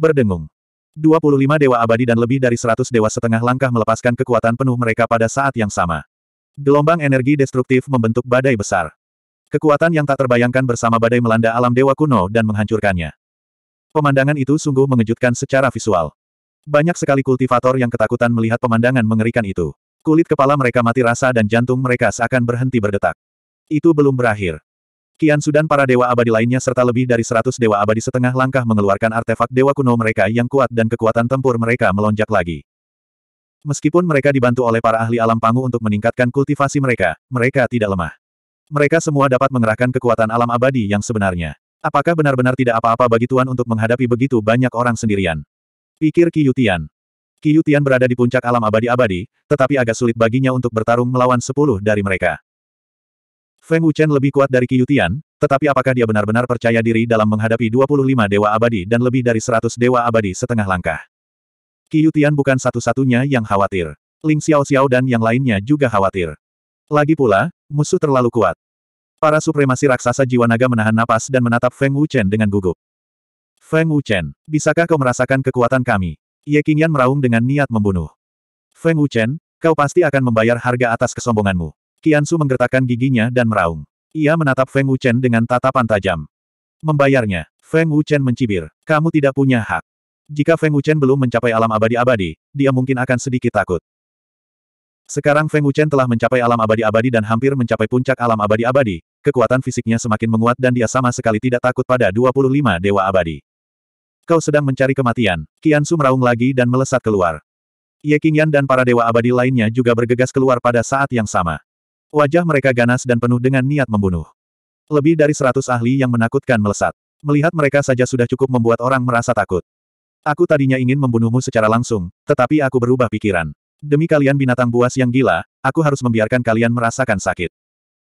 berdengung. 25 dewa abadi dan lebih dari 100 dewa setengah langkah melepaskan kekuatan penuh mereka pada saat yang sama. Gelombang energi destruktif membentuk badai besar. Kekuatan yang tak terbayangkan bersama badai melanda alam dewa kuno dan menghancurkannya. Pemandangan itu sungguh mengejutkan secara visual. Banyak sekali kultivator yang ketakutan melihat pemandangan mengerikan itu. Kulit kepala mereka mati rasa dan jantung mereka seakan berhenti berdetak. Itu belum berakhir. Kian Sudan para dewa abadi lainnya serta lebih dari seratus dewa abadi setengah langkah mengeluarkan artefak dewa kuno mereka yang kuat dan kekuatan tempur mereka melonjak lagi. Meskipun mereka dibantu oleh para ahli alam pangu untuk meningkatkan kultivasi mereka, mereka tidak lemah. Mereka semua dapat mengerahkan kekuatan alam abadi yang sebenarnya. Apakah benar-benar tidak apa-apa bagi Tuan untuk menghadapi begitu banyak orang sendirian? Pikir Kiyutian. Yutian berada di puncak alam abadi-abadi, tetapi agak sulit baginya untuk bertarung melawan sepuluh dari mereka. Feng Wuchen lebih kuat dari Qiyutian, tetapi apakah dia benar-benar percaya diri dalam menghadapi 25 dewa abadi dan lebih dari 100 dewa abadi setengah langkah? Qiyutian bukan satu-satunya yang khawatir. Ling Xiao Xiao dan yang lainnya juga khawatir. Lagi pula, musuh terlalu kuat. Para supremasi raksasa jiwa naga menahan napas dan menatap Feng Wuchen dengan gugup. Feng Wuchen, bisakah kau merasakan kekuatan kami? Ye Qingyan meraung dengan niat membunuh. Feng Wuchen, kau pasti akan membayar harga atas kesombonganmu. Su menggertakkan giginya dan meraung. Ia menatap Feng Wuchen dengan tatapan tajam. Membayarnya, Feng Wuchen mencibir. Kamu tidak punya hak. Jika Feng Wuchen belum mencapai alam abadi-abadi, dia mungkin akan sedikit takut. Sekarang Feng Wuchen telah mencapai alam abadi-abadi dan hampir mencapai puncak alam abadi-abadi, kekuatan fisiknya semakin menguat dan dia sama sekali tidak takut pada 25 dewa abadi. Kau sedang mencari kematian, Qian Su meraung lagi dan melesat keluar. Ye Qingyan dan para dewa abadi lainnya juga bergegas keluar pada saat yang sama. Wajah mereka ganas dan penuh dengan niat membunuh. Lebih dari seratus ahli yang menakutkan melesat. Melihat mereka saja sudah cukup membuat orang merasa takut. Aku tadinya ingin membunuhmu secara langsung, tetapi aku berubah pikiran. Demi kalian binatang buas yang gila, aku harus membiarkan kalian merasakan sakit.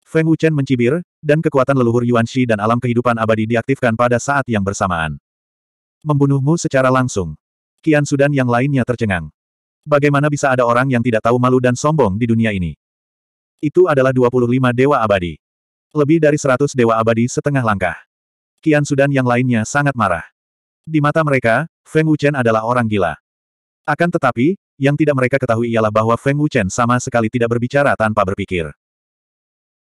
Feng Wuchen mencibir, dan kekuatan leluhur Yuan Shi dan alam kehidupan abadi diaktifkan pada saat yang bersamaan. Membunuhmu secara langsung. Kian Sudan yang lainnya tercengang. Bagaimana bisa ada orang yang tidak tahu malu dan sombong di dunia ini? Itu adalah 25 dewa abadi. Lebih dari 100 dewa abadi setengah langkah. Kian Sudan yang lainnya sangat marah. Di mata mereka, Feng Wuchen adalah orang gila. Akan tetapi, yang tidak mereka ketahui ialah bahwa Feng Wuchen sama sekali tidak berbicara tanpa berpikir.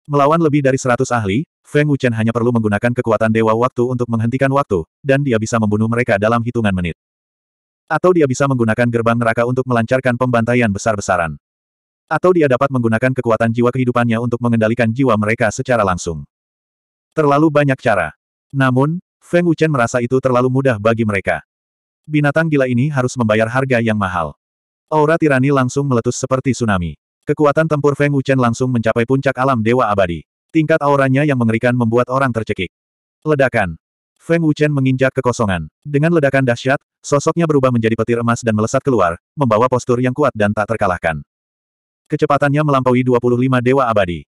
Melawan lebih dari 100 ahli, Feng Wuchen hanya perlu menggunakan kekuatan dewa waktu untuk menghentikan waktu, dan dia bisa membunuh mereka dalam hitungan menit. Atau dia bisa menggunakan gerbang neraka untuk melancarkan pembantaian besar-besaran. Atau dia dapat menggunakan kekuatan jiwa kehidupannya untuk mengendalikan jiwa mereka secara langsung. Terlalu banyak cara. Namun, Feng Wuchen merasa itu terlalu mudah bagi mereka. Binatang gila ini harus membayar harga yang mahal. Aura tirani langsung meletus seperti tsunami. Kekuatan tempur Feng Wuchen langsung mencapai puncak alam dewa abadi. Tingkat auranya yang mengerikan membuat orang tercekik. Ledakan. Feng Wuchen menginjak kekosongan. Dengan ledakan dahsyat, sosoknya berubah menjadi petir emas dan melesat keluar, membawa postur yang kuat dan tak terkalahkan. Kecepatannya melampaui 25 dewa abadi.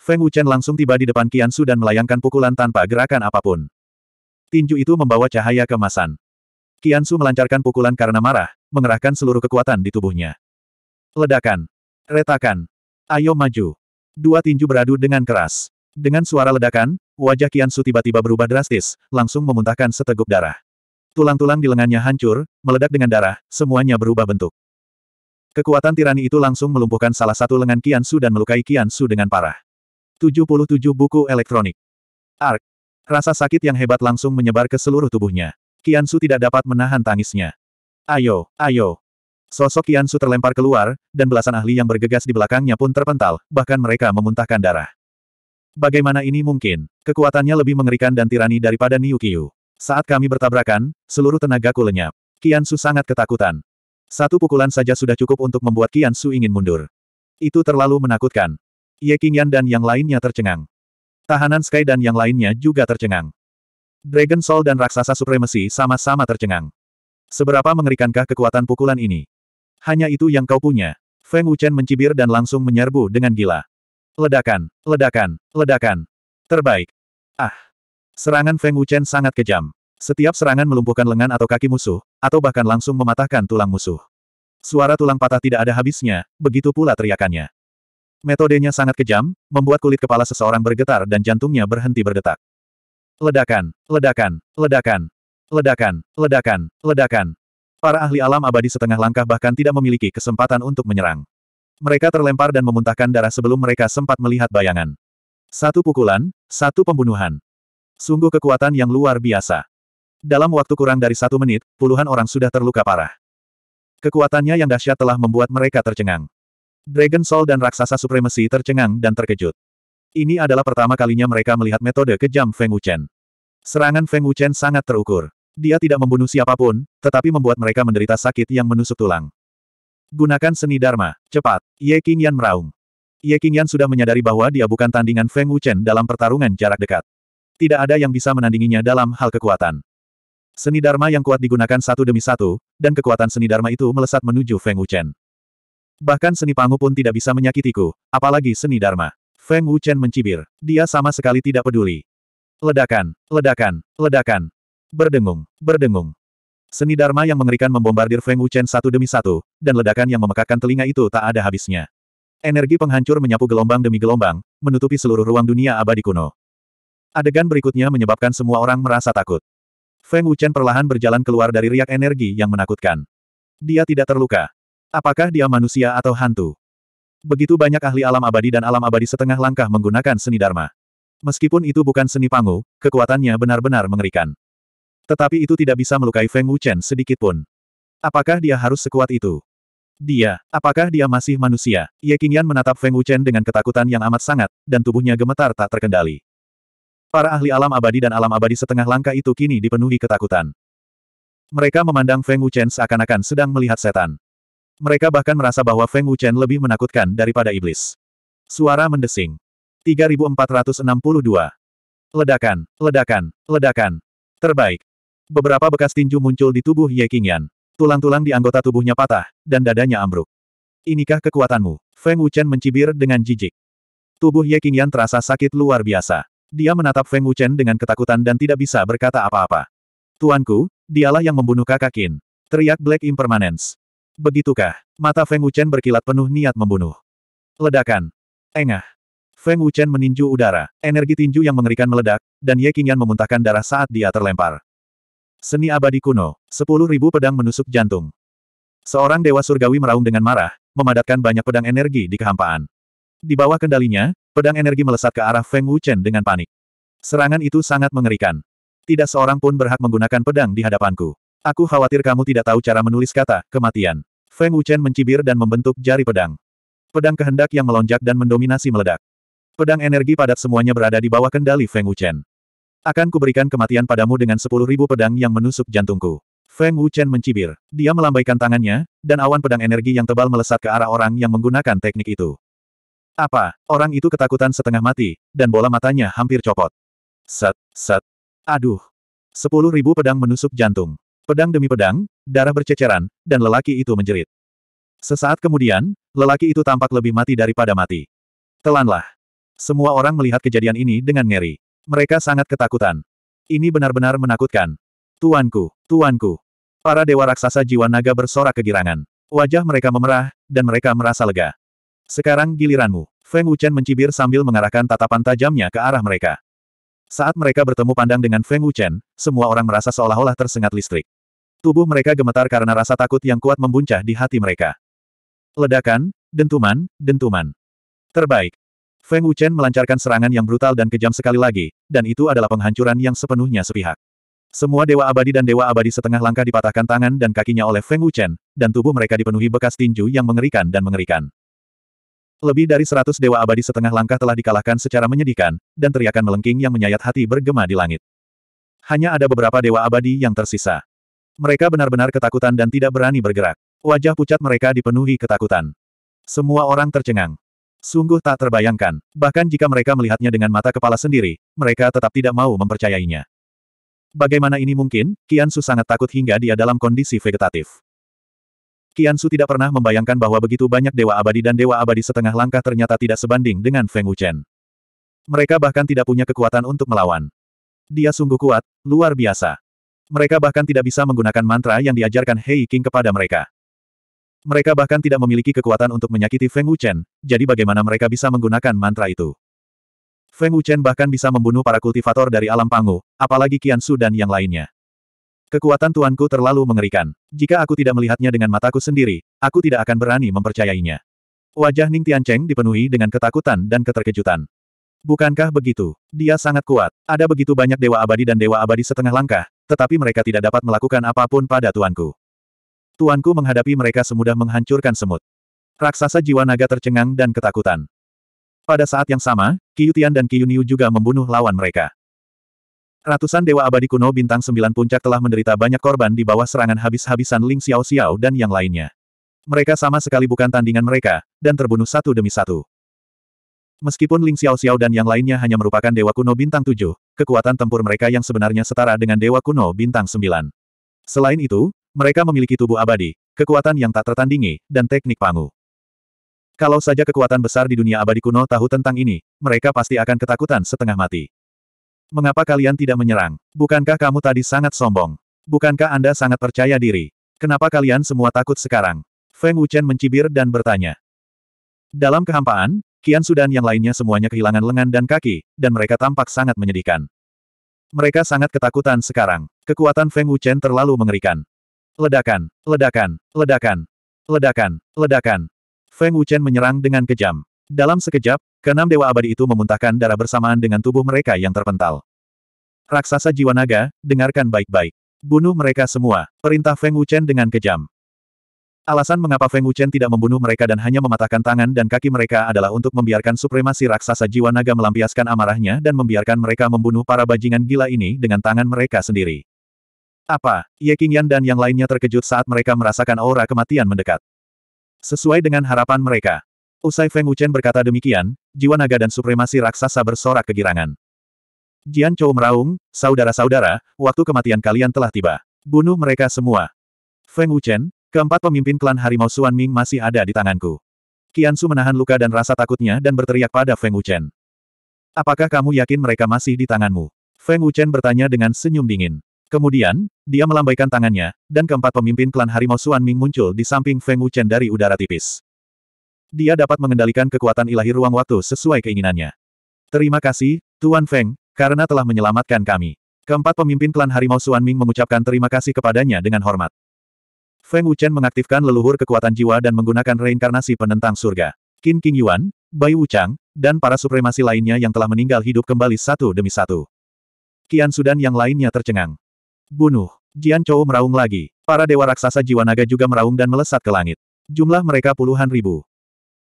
Feng Wuchen langsung tiba di depan Qian Su dan melayangkan pukulan tanpa gerakan apapun. Tinju itu membawa cahaya kemasan. Qian Su melancarkan pukulan karena marah, mengerahkan seluruh kekuatan di tubuhnya. Ledakan. Retakan. Ayo maju. Dua tinju beradu dengan keras. Dengan suara ledakan, wajah Qian Su tiba-tiba berubah drastis, langsung memuntahkan seteguk darah. Tulang-tulang di lengannya hancur, meledak dengan darah, semuanya berubah bentuk. Kekuatan tirani itu langsung melumpuhkan salah satu lengan Su dan melukai Su dengan parah. 77 buku elektronik. Ark. Rasa sakit yang hebat langsung menyebar ke seluruh tubuhnya. Su tidak dapat menahan tangisnya. Ayo, ayo. Sosok Su terlempar keluar, dan belasan ahli yang bergegas di belakangnya pun terpental, bahkan mereka memuntahkan darah. Bagaimana ini mungkin? Kekuatannya lebih mengerikan dan tirani daripada Niu Kiyu. Saat kami bertabrakan, seluruh tenagaku lenyap. Su sangat ketakutan. Satu pukulan saja sudah cukup untuk membuat Qian Su ingin mundur. Itu terlalu menakutkan. Ye Qingyan dan yang lainnya tercengang. Tahanan Sky dan yang lainnya juga tercengang. Dragon Soul dan Raksasa Supremasi sama-sama tercengang. Seberapa mengerikankah kekuatan pukulan ini? Hanya itu yang kau punya. Feng Wuchen mencibir dan langsung menyerbu dengan gila. Ledakan, ledakan, ledakan. Terbaik. Ah. Serangan Feng Wuchen sangat kejam. Setiap serangan melumpuhkan lengan atau kaki musuh, atau bahkan langsung mematahkan tulang musuh. Suara tulang patah tidak ada habisnya, begitu pula teriakannya. Metodenya sangat kejam, membuat kulit kepala seseorang bergetar dan jantungnya berhenti berdetak. Ledakan, ledakan, ledakan, ledakan, ledakan, ledakan. Para ahli alam abadi setengah langkah bahkan tidak memiliki kesempatan untuk menyerang. Mereka terlempar dan memuntahkan darah sebelum mereka sempat melihat bayangan. Satu pukulan, satu pembunuhan. Sungguh kekuatan yang luar biasa. Dalam waktu kurang dari satu menit, puluhan orang sudah terluka parah. Kekuatannya yang dahsyat telah membuat mereka tercengang. Dragon Soul dan Raksasa Supremasi tercengang dan terkejut. Ini adalah pertama kalinya mereka melihat metode kejam Feng Wuchen. Serangan Feng Wuchen sangat terukur. Dia tidak membunuh siapapun, tetapi membuat mereka menderita sakit yang menusuk tulang. Gunakan seni Dharma, cepat, Ye Yan meraung. Ye Yan sudah menyadari bahwa dia bukan tandingan Feng Wuchen dalam pertarungan jarak dekat. Tidak ada yang bisa menandinginya dalam hal kekuatan. Seni Dharma yang kuat digunakan satu demi satu, dan kekuatan seni Dharma itu melesat menuju Feng Wuchen. Bahkan seni pangu pun tidak bisa menyakitiku, apalagi seni Dharma. Feng Wuchen mencibir. Dia sama sekali tidak peduli. Ledakan, ledakan, ledakan. Berdengung, berdengung. Seni Dharma yang mengerikan membombardir Feng Wuchen satu demi satu, dan ledakan yang memekakkan telinga itu tak ada habisnya. Energi penghancur menyapu gelombang demi gelombang, menutupi seluruh ruang dunia abadi kuno. Adegan berikutnya menyebabkan semua orang merasa takut. Feng Wuchen perlahan berjalan keluar dari riak energi yang menakutkan. Dia tidak terluka. Apakah dia manusia atau hantu? Begitu banyak ahli alam abadi dan alam abadi setengah langkah menggunakan seni Dharma. Meskipun itu bukan seni pangu, kekuatannya benar-benar mengerikan. Tetapi itu tidak bisa melukai Feng Wuchen sedikitpun. Apakah dia harus sekuat itu? Dia, apakah dia masih manusia? Ye Qingyan menatap Feng Wuchen dengan ketakutan yang amat sangat, dan tubuhnya gemetar tak terkendali. Para ahli alam abadi dan alam abadi setengah langkah itu kini dipenuhi ketakutan. Mereka memandang Feng Wuchen seakan-akan sedang melihat setan. Mereka bahkan merasa bahwa Feng Wuchen lebih menakutkan daripada iblis. Suara mendesing. 3462. Ledakan, ledakan, ledakan. Terbaik. Beberapa bekas tinju muncul di tubuh Ye Qingyan. Tulang-tulang di anggota tubuhnya patah, dan dadanya ambruk. Inikah kekuatanmu? Feng Wuchen mencibir dengan jijik. Tubuh Ye Qingyan terasa sakit luar biasa. Dia menatap Feng Wuchen dengan ketakutan dan tidak bisa berkata apa-apa. Tuanku, dialah yang membunuh kakak Qin. Teriak Black Impermanence. Begitukah? Mata Feng Wuchen berkilat penuh niat membunuh. Ledakan. Engah. Feng Wuchen meninju udara. Energi tinju yang mengerikan meledak, dan Ye Qingyan memuntahkan darah saat dia terlempar. Seni abadi kuno. Sepuluh ribu pedang menusuk jantung. Seorang dewa surgawi meraung dengan marah, memadatkan banyak pedang energi di kehampaan. Di bawah kendalinya, pedang energi melesat ke arah Feng Wuchen dengan panik. Serangan itu sangat mengerikan. Tidak seorang pun berhak menggunakan pedang di hadapanku. Aku khawatir kamu tidak tahu cara menulis kata, kematian. Feng Wuchen mencibir dan membentuk jari pedang. Pedang kehendak yang melonjak dan mendominasi meledak. Pedang energi padat semuanya berada di bawah kendali Feng Wuchen. Akan kuberikan kematian padamu dengan sepuluh ribu pedang yang menusuk jantungku. Feng Wuchen mencibir. Dia melambaikan tangannya, dan awan pedang energi yang tebal melesat ke arah orang yang menggunakan teknik itu. Apa? Orang itu ketakutan setengah mati, dan bola matanya hampir copot. Set, set. Aduh. Sepuluh ribu pedang menusuk jantung. Pedang demi pedang, darah berceceran, dan lelaki itu menjerit. Sesaat kemudian, lelaki itu tampak lebih mati daripada mati. Telanlah. Semua orang melihat kejadian ini dengan ngeri. Mereka sangat ketakutan. Ini benar-benar menakutkan. Tuanku, tuanku. Para dewa raksasa jiwa naga bersorak kegirangan. Wajah mereka memerah, dan mereka merasa lega. Sekarang giliranmu. Feng Wuchen mencibir sambil mengarahkan tatapan tajamnya ke arah mereka. Saat mereka bertemu pandang dengan Feng Wuchen, semua orang merasa seolah-olah tersengat listrik. Tubuh mereka gemetar karena rasa takut yang kuat membuncah di hati mereka. Ledakan, dentuman, dentuman. Terbaik. Feng Wuchen melancarkan serangan yang brutal dan kejam sekali lagi, dan itu adalah penghancuran yang sepenuhnya sepihak. Semua dewa abadi dan dewa abadi setengah langkah dipatahkan tangan dan kakinya oleh Feng Wuchen, dan tubuh mereka dipenuhi bekas tinju yang mengerikan dan mengerikan. Lebih dari seratus dewa abadi setengah langkah telah dikalahkan secara menyedihkan, dan teriakan melengking yang menyayat hati bergema di langit. Hanya ada beberapa dewa abadi yang tersisa. Mereka benar-benar ketakutan dan tidak berani bergerak. Wajah pucat mereka dipenuhi ketakutan. Semua orang tercengang. Sungguh tak terbayangkan, bahkan jika mereka melihatnya dengan mata kepala sendiri, mereka tetap tidak mau mempercayainya. Bagaimana ini mungkin? Kian Su sangat takut hingga dia dalam kondisi vegetatif. Su tidak pernah membayangkan bahwa begitu banyak dewa abadi dan dewa abadi setengah langkah ternyata tidak sebanding dengan Feng Wuchen. Mereka bahkan tidak punya kekuatan untuk melawan. Dia sungguh kuat, luar biasa. Mereka bahkan tidak bisa menggunakan mantra yang diajarkan Hei King kepada mereka. Mereka bahkan tidak memiliki kekuatan untuk menyakiti Feng Wuchen, jadi bagaimana mereka bisa menggunakan mantra itu? Feng Wuchen bahkan bisa membunuh para kultivator dari alam pangu, apalagi Kian Su dan yang lainnya. Kekuatan tuanku terlalu mengerikan. Jika aku tidak melihatnya dengan mataku sendiri, aku tidak akan berani mempercayainya. Wajah Ning Tiancheng dipenuhi dengan ketakutan dan keterkejutan. Bukankah begitu? Dia sangat kuat. Ada begitu banyak dewa abadi dan dewa abadi setengah langkah, tetapi mereka tidak dapat melakukan apapun pada tuanku. Tuanku menghadapi mereka semudah menghancurkan semut. Raksasa jiwa naga tercengang dan ketakutan. Pada saat yang sama, Qiyutian dan Qiyuniu juga membunuh lawan mereka. Ratusan dewa abadi kuno bintang sembilan puncak telah menderita banyak korban di bawah serangan habis-habisan Ling Xiao Xiao dan yang lainnya. Mereka sama sekali bukan tandingan mereka, dan terbunuh satu demi satu. Meskipun Ling Xiao Xiao dan yang lainnya hanya merupakan dewa kuno bintang tujuh, kekuatan tempur mereka yang sebenarnya setara dengan dewa kuno bintang sembilan. Selain itu, mereka memiliki tubuh abadi, kekuatan yang tak tertandingi, dan teknik pangu. Kalau saja kekuatan besar di dunia abadi kuno tahu tentang ini, mereka pasti akan ketakutan setengah mati. Mengapa kalian tidak menyerang? Bukankah kamu tadi sangat sombong? Bukankah Anda sangat percaya diri? Kenapa kalian semua takut sekarang? Feng Wuchen mencibir dan bertanya. Dalam kehampaan, Kian Sudan yang lainnya semuanya kehilangan lengan dan kaki, dan mereka tampak sangat menyedihkan. Mereka sangat ketakutan sekarang. Kekuatan Feng Wuchen terlalu mengerikan. Ledakan, ledakan, ledakan, ledakan, ledakan. Feng Wuchen menyerang dengan kejam. Dalam sekejap, keenam dewa abadi itu memuntahkan darah bersamaan dengan tubuh mereka yang terpental. Raksasa jiwa naga, dengarkan baik-baik. Bunuh mereka semua, perintah Feng Wuchen dengan kejam. Alasan mengapa Feng Wuchen tidak membunuh mereka dan hanya mematahkan tangan dan kaki mereka adalah untuk membiarkan supremasi raksasa jiwa naga melampiaskan amarahnya dan membiarkan mereka membunuh para bajingan gila ini dengan tangan mereka sendiri. Apa, Ye Qingyan dan yang lainnya terkejut saat mereka merasakan aura kematian mendekat. Sesuai dengan harapan mereka, Usai Feng Wuchen berkata demikian, jiwa naga dan supremasi raksasa bersorak kegirangan. Jian Chou meraung, saudara-saudara, waktu kematian kalian telah tiba. Bunuh mereka semua. Feng Wuchen, keempat pemimpin klan Harimau Suan Ming masih ada di tanganku. Su menahan luka dan rasa takutnya dan berteriak pada Feng Wuchen. Apakah kamu yakin mereka masih di tanganmu? Feng Wuchen bertanya dengan senyum dingin. Kemudian, dia melambaikan tangannya, dan keempat pemimpin klan Harimau Suan Ming muncul di samping Feng Wuchen dari udara tipis dia dapat mengendalikan kekuatan ilahi ruang waktu sesuai keinginannya. Terima kasih, Tuan Feng, karena telah menyelamatkan kami. Keempat pemimpin klan Harimau Suan Ming mengucapkan terima kasih kepadanya dengan hormat. Feng Wuchen mengaktifkan leluhur kekuatan jiwa dan menggunakan reinkarnasi penentang surga. Qin King Yuan, Bai Wuchang, dan para supremasi lainnya yang telah meninggal hidup kembali satu demi satu. Kian Sudan yang lainnya tercengang. Bunuh. Jian Chou meraung lagi. Para dewa raksasa jiwa naga juga meraung dan melesat ke langit. Jumlah mereka puluhan ribu.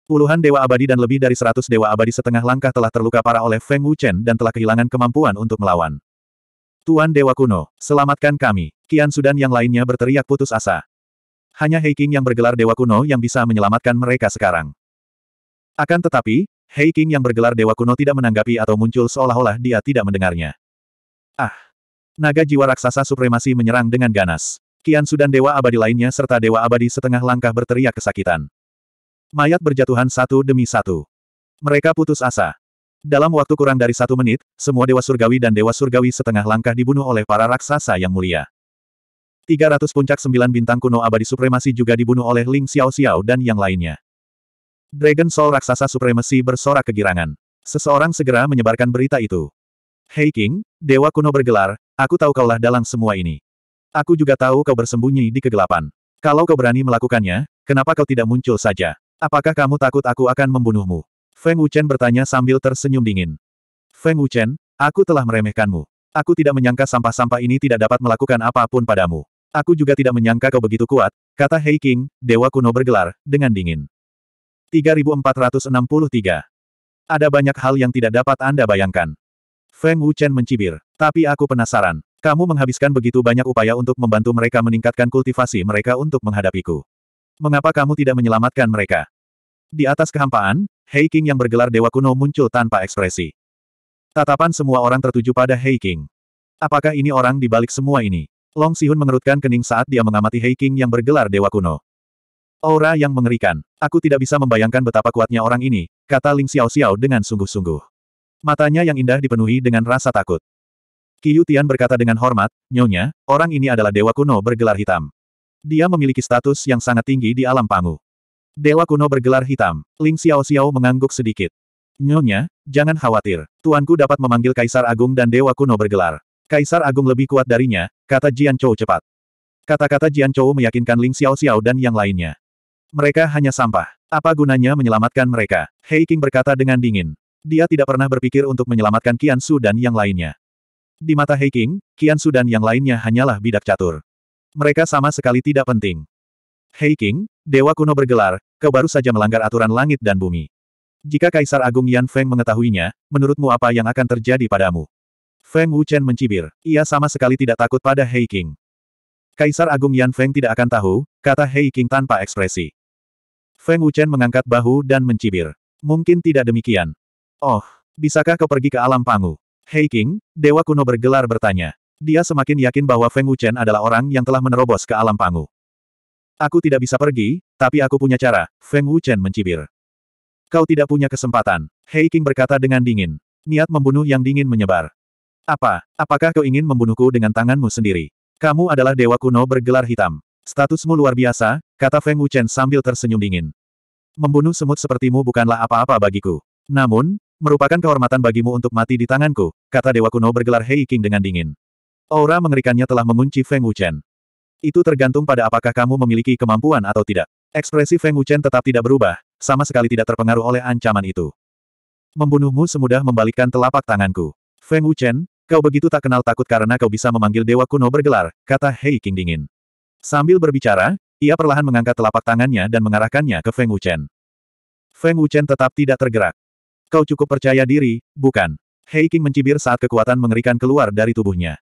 Puluhan dewa abadi dan lebih dari seratus dewa abadi setengah langkah telah terluka parah oleh Feng Wuchen dan telah kehilangan kemampuan untuk melawan. Tuan Dewa Kuno, selamatkan kami. Kian Sudan yang lainnya berteriak putus asa. Hanya Hei King yang bergelar Dewa Kuno yang bisa menyelamatkan mereka sekarang. Akan tetapi, Hei King yang bergelar Dewa Kuno tidak menanggapi atau muncul seolah-olah dia tidak mendengarnya. Ah! Naga jiwa raksasa supremasi menyerang dengan ganas. Kian Sudan Dewa Abadi lainnya serta Dewa Abadi setengah langkah berteriak kesakitan. Mayat berjatuhan satu demi satu. Mereka putus asa. Dalam waktu kurang dari satu menit, semua dewa surgawi dan dewa surgawi setengah langkah dibunuh oleh para raksasa yang mulia. 300 puncak sembilan bintang kuno abadi supremasi juga dibunuh oleh Ling Xiao Xiao dan yang lainnya. Dragon Soul raksasa supremasi bersorak kegirangan. Seseorang segera menyebarkan berita itu. Hei King, Dewa kuno bergelar, aku tahu kaulah dalang semua ini. Aku juga tahu kau bersembunyi di kegelapan. Kalau kau berani melakukannya, kenapa kau tidak muncul saja? Apakah kamu takut aku akan membunuhmu? Feng Wuchen bertanya sambil tersenyum dingin. Feng Wuchen, aku telah meremehkanmu. Aku tidak menyangka sampah-sampah ini tidak dapat melakukan apapun padamu. Aku juga tidak menyangka kau begitu kuat, kata Hei King, dewa kuno bergelar, dengan dingin. 3463. Ada banyak hal yang tidak dapat Anda bayangkan. Feng Wuchen mencibir. Tapi aku penasaran. Kamu menghabiskan begitu banyak upaya untuk membantu mereka meningkatkan kultivasi mereka untuk menghadapiku. Mengapa kamu tidak menyelamatkan mereka? Di atas kehampaan, Hei King yang bergelar Dewa Kuno muncul tanpa ekspresi. Tatapan semua orang tertuju pada Hei King. Apakah ini orang di balik semua ini? Long Sihun mengerutkan kening saat dia mengamati Hei King yang bergelar Dewa Kuno. Aura yang mengerikan. Aku tidak bisa membayangkan betapa kuatnya orang ini, kata Ling Xiao Xiao dengan sungguh-sungguh. Matanya yang indah dipenuhi dengan rasa takut. Qiu Tian berkata dengan hormat, Nyonya, orang ini adalah dewa kuno bergelar hitam. Dia memiliki status yang sangat tinggi di alam pangu. Dewa kuno bergelar hitam. Ling Xiao Xiao mengangguk sedikit. Nyonya, jangan khawatir. Tuanku dapat memanggil Kaisar Agung dan Dewa kuno bergelar. Kaisar Agung lebih kuat darinya, kata Jian Chou cepat. Kata-kata Jian Chou meyakinkan Ling Xiao Xiao dan yang lainnya. Mereka hanya sampah. Apa gunanya menyelamatkan mereka? Hei King berkata dengan dingin. Dia tidak pernah berpikir untuk menyelamatkan Qian Su dan yang lainnya. Di mata Hei King, Qian Su dan yang lainnya hanyalah bidak catur mereka sama sekali tidak penting. Hei King, Dewa kuno bergelar, kau baru saja melanggar aturan langit dan bumi. Jika Kaisar Agung Yan Feng mengetahuinya, menurutmu apa yang akan terjadi padamu? Feng Wuchen mencibir, ia sama sekali tidak takut pada Hei King. Kaisar Agung Yan Feng tidak akan tahu, kata Hei King tanpa ekspresi. Feng Wuchen mengangkat bahu dan mencibir. Mungkin tidak demikian. Oh, bisakah kau pergi ke alam pangu? Hei King, Dewa Kuno bergelar bertanya. Dia semakin yakin bahwa Feng Wuchen adalah orang yang telah menerobos ke alam pangu. Aku tidak bisa pergi, tapi aku punya cara, Feng Wuchen mencibir. Kau tidak punya kesempatan, Hei King berkata dengan dingin. Niat membunuh yang dingin menyebar. Apa, apakah kau ingin membunuhku dengan tanganmu sendiri? Kamu adalah dewa kuno bergelar hitam. Statusmu luar biasa, kata Feng Wuchen sambil tersenyum dingin. Membunuh semut sepertimu bukanlah apa-apa bagiku. Namun, merupakan kehormatan bagimu untuk mati di tanganku, kata Dewa Kuno bergelar Hei King dengan dingin. Aura mengerikannya telah mengunci Feng Wuchen. Itu tergantung pada apakah kamu memiliki kemampuan atau tidak. Ekspresi Feng Wuchen tetap tidak berubah, sama sekali tidak terpengaruh oleh ancaman itu. Membunuhmu semudah membalikkan telapak tanganku. Feng Wuchen, kau begitu tak kenal takut karena kau bisa memanggil dewa kuno bergelar, kata Hei King dingin. Sambil berbicara, ia perlahan mengangkat telapak tangannya dan mengarahkannya ke Feng Wuchen. Feng Wuchen tetap tidak tergerak. Kau cukup percaya diri, bukan? Hei King mencibir saat kekuatan mengerikan keluar dari tubuhnya.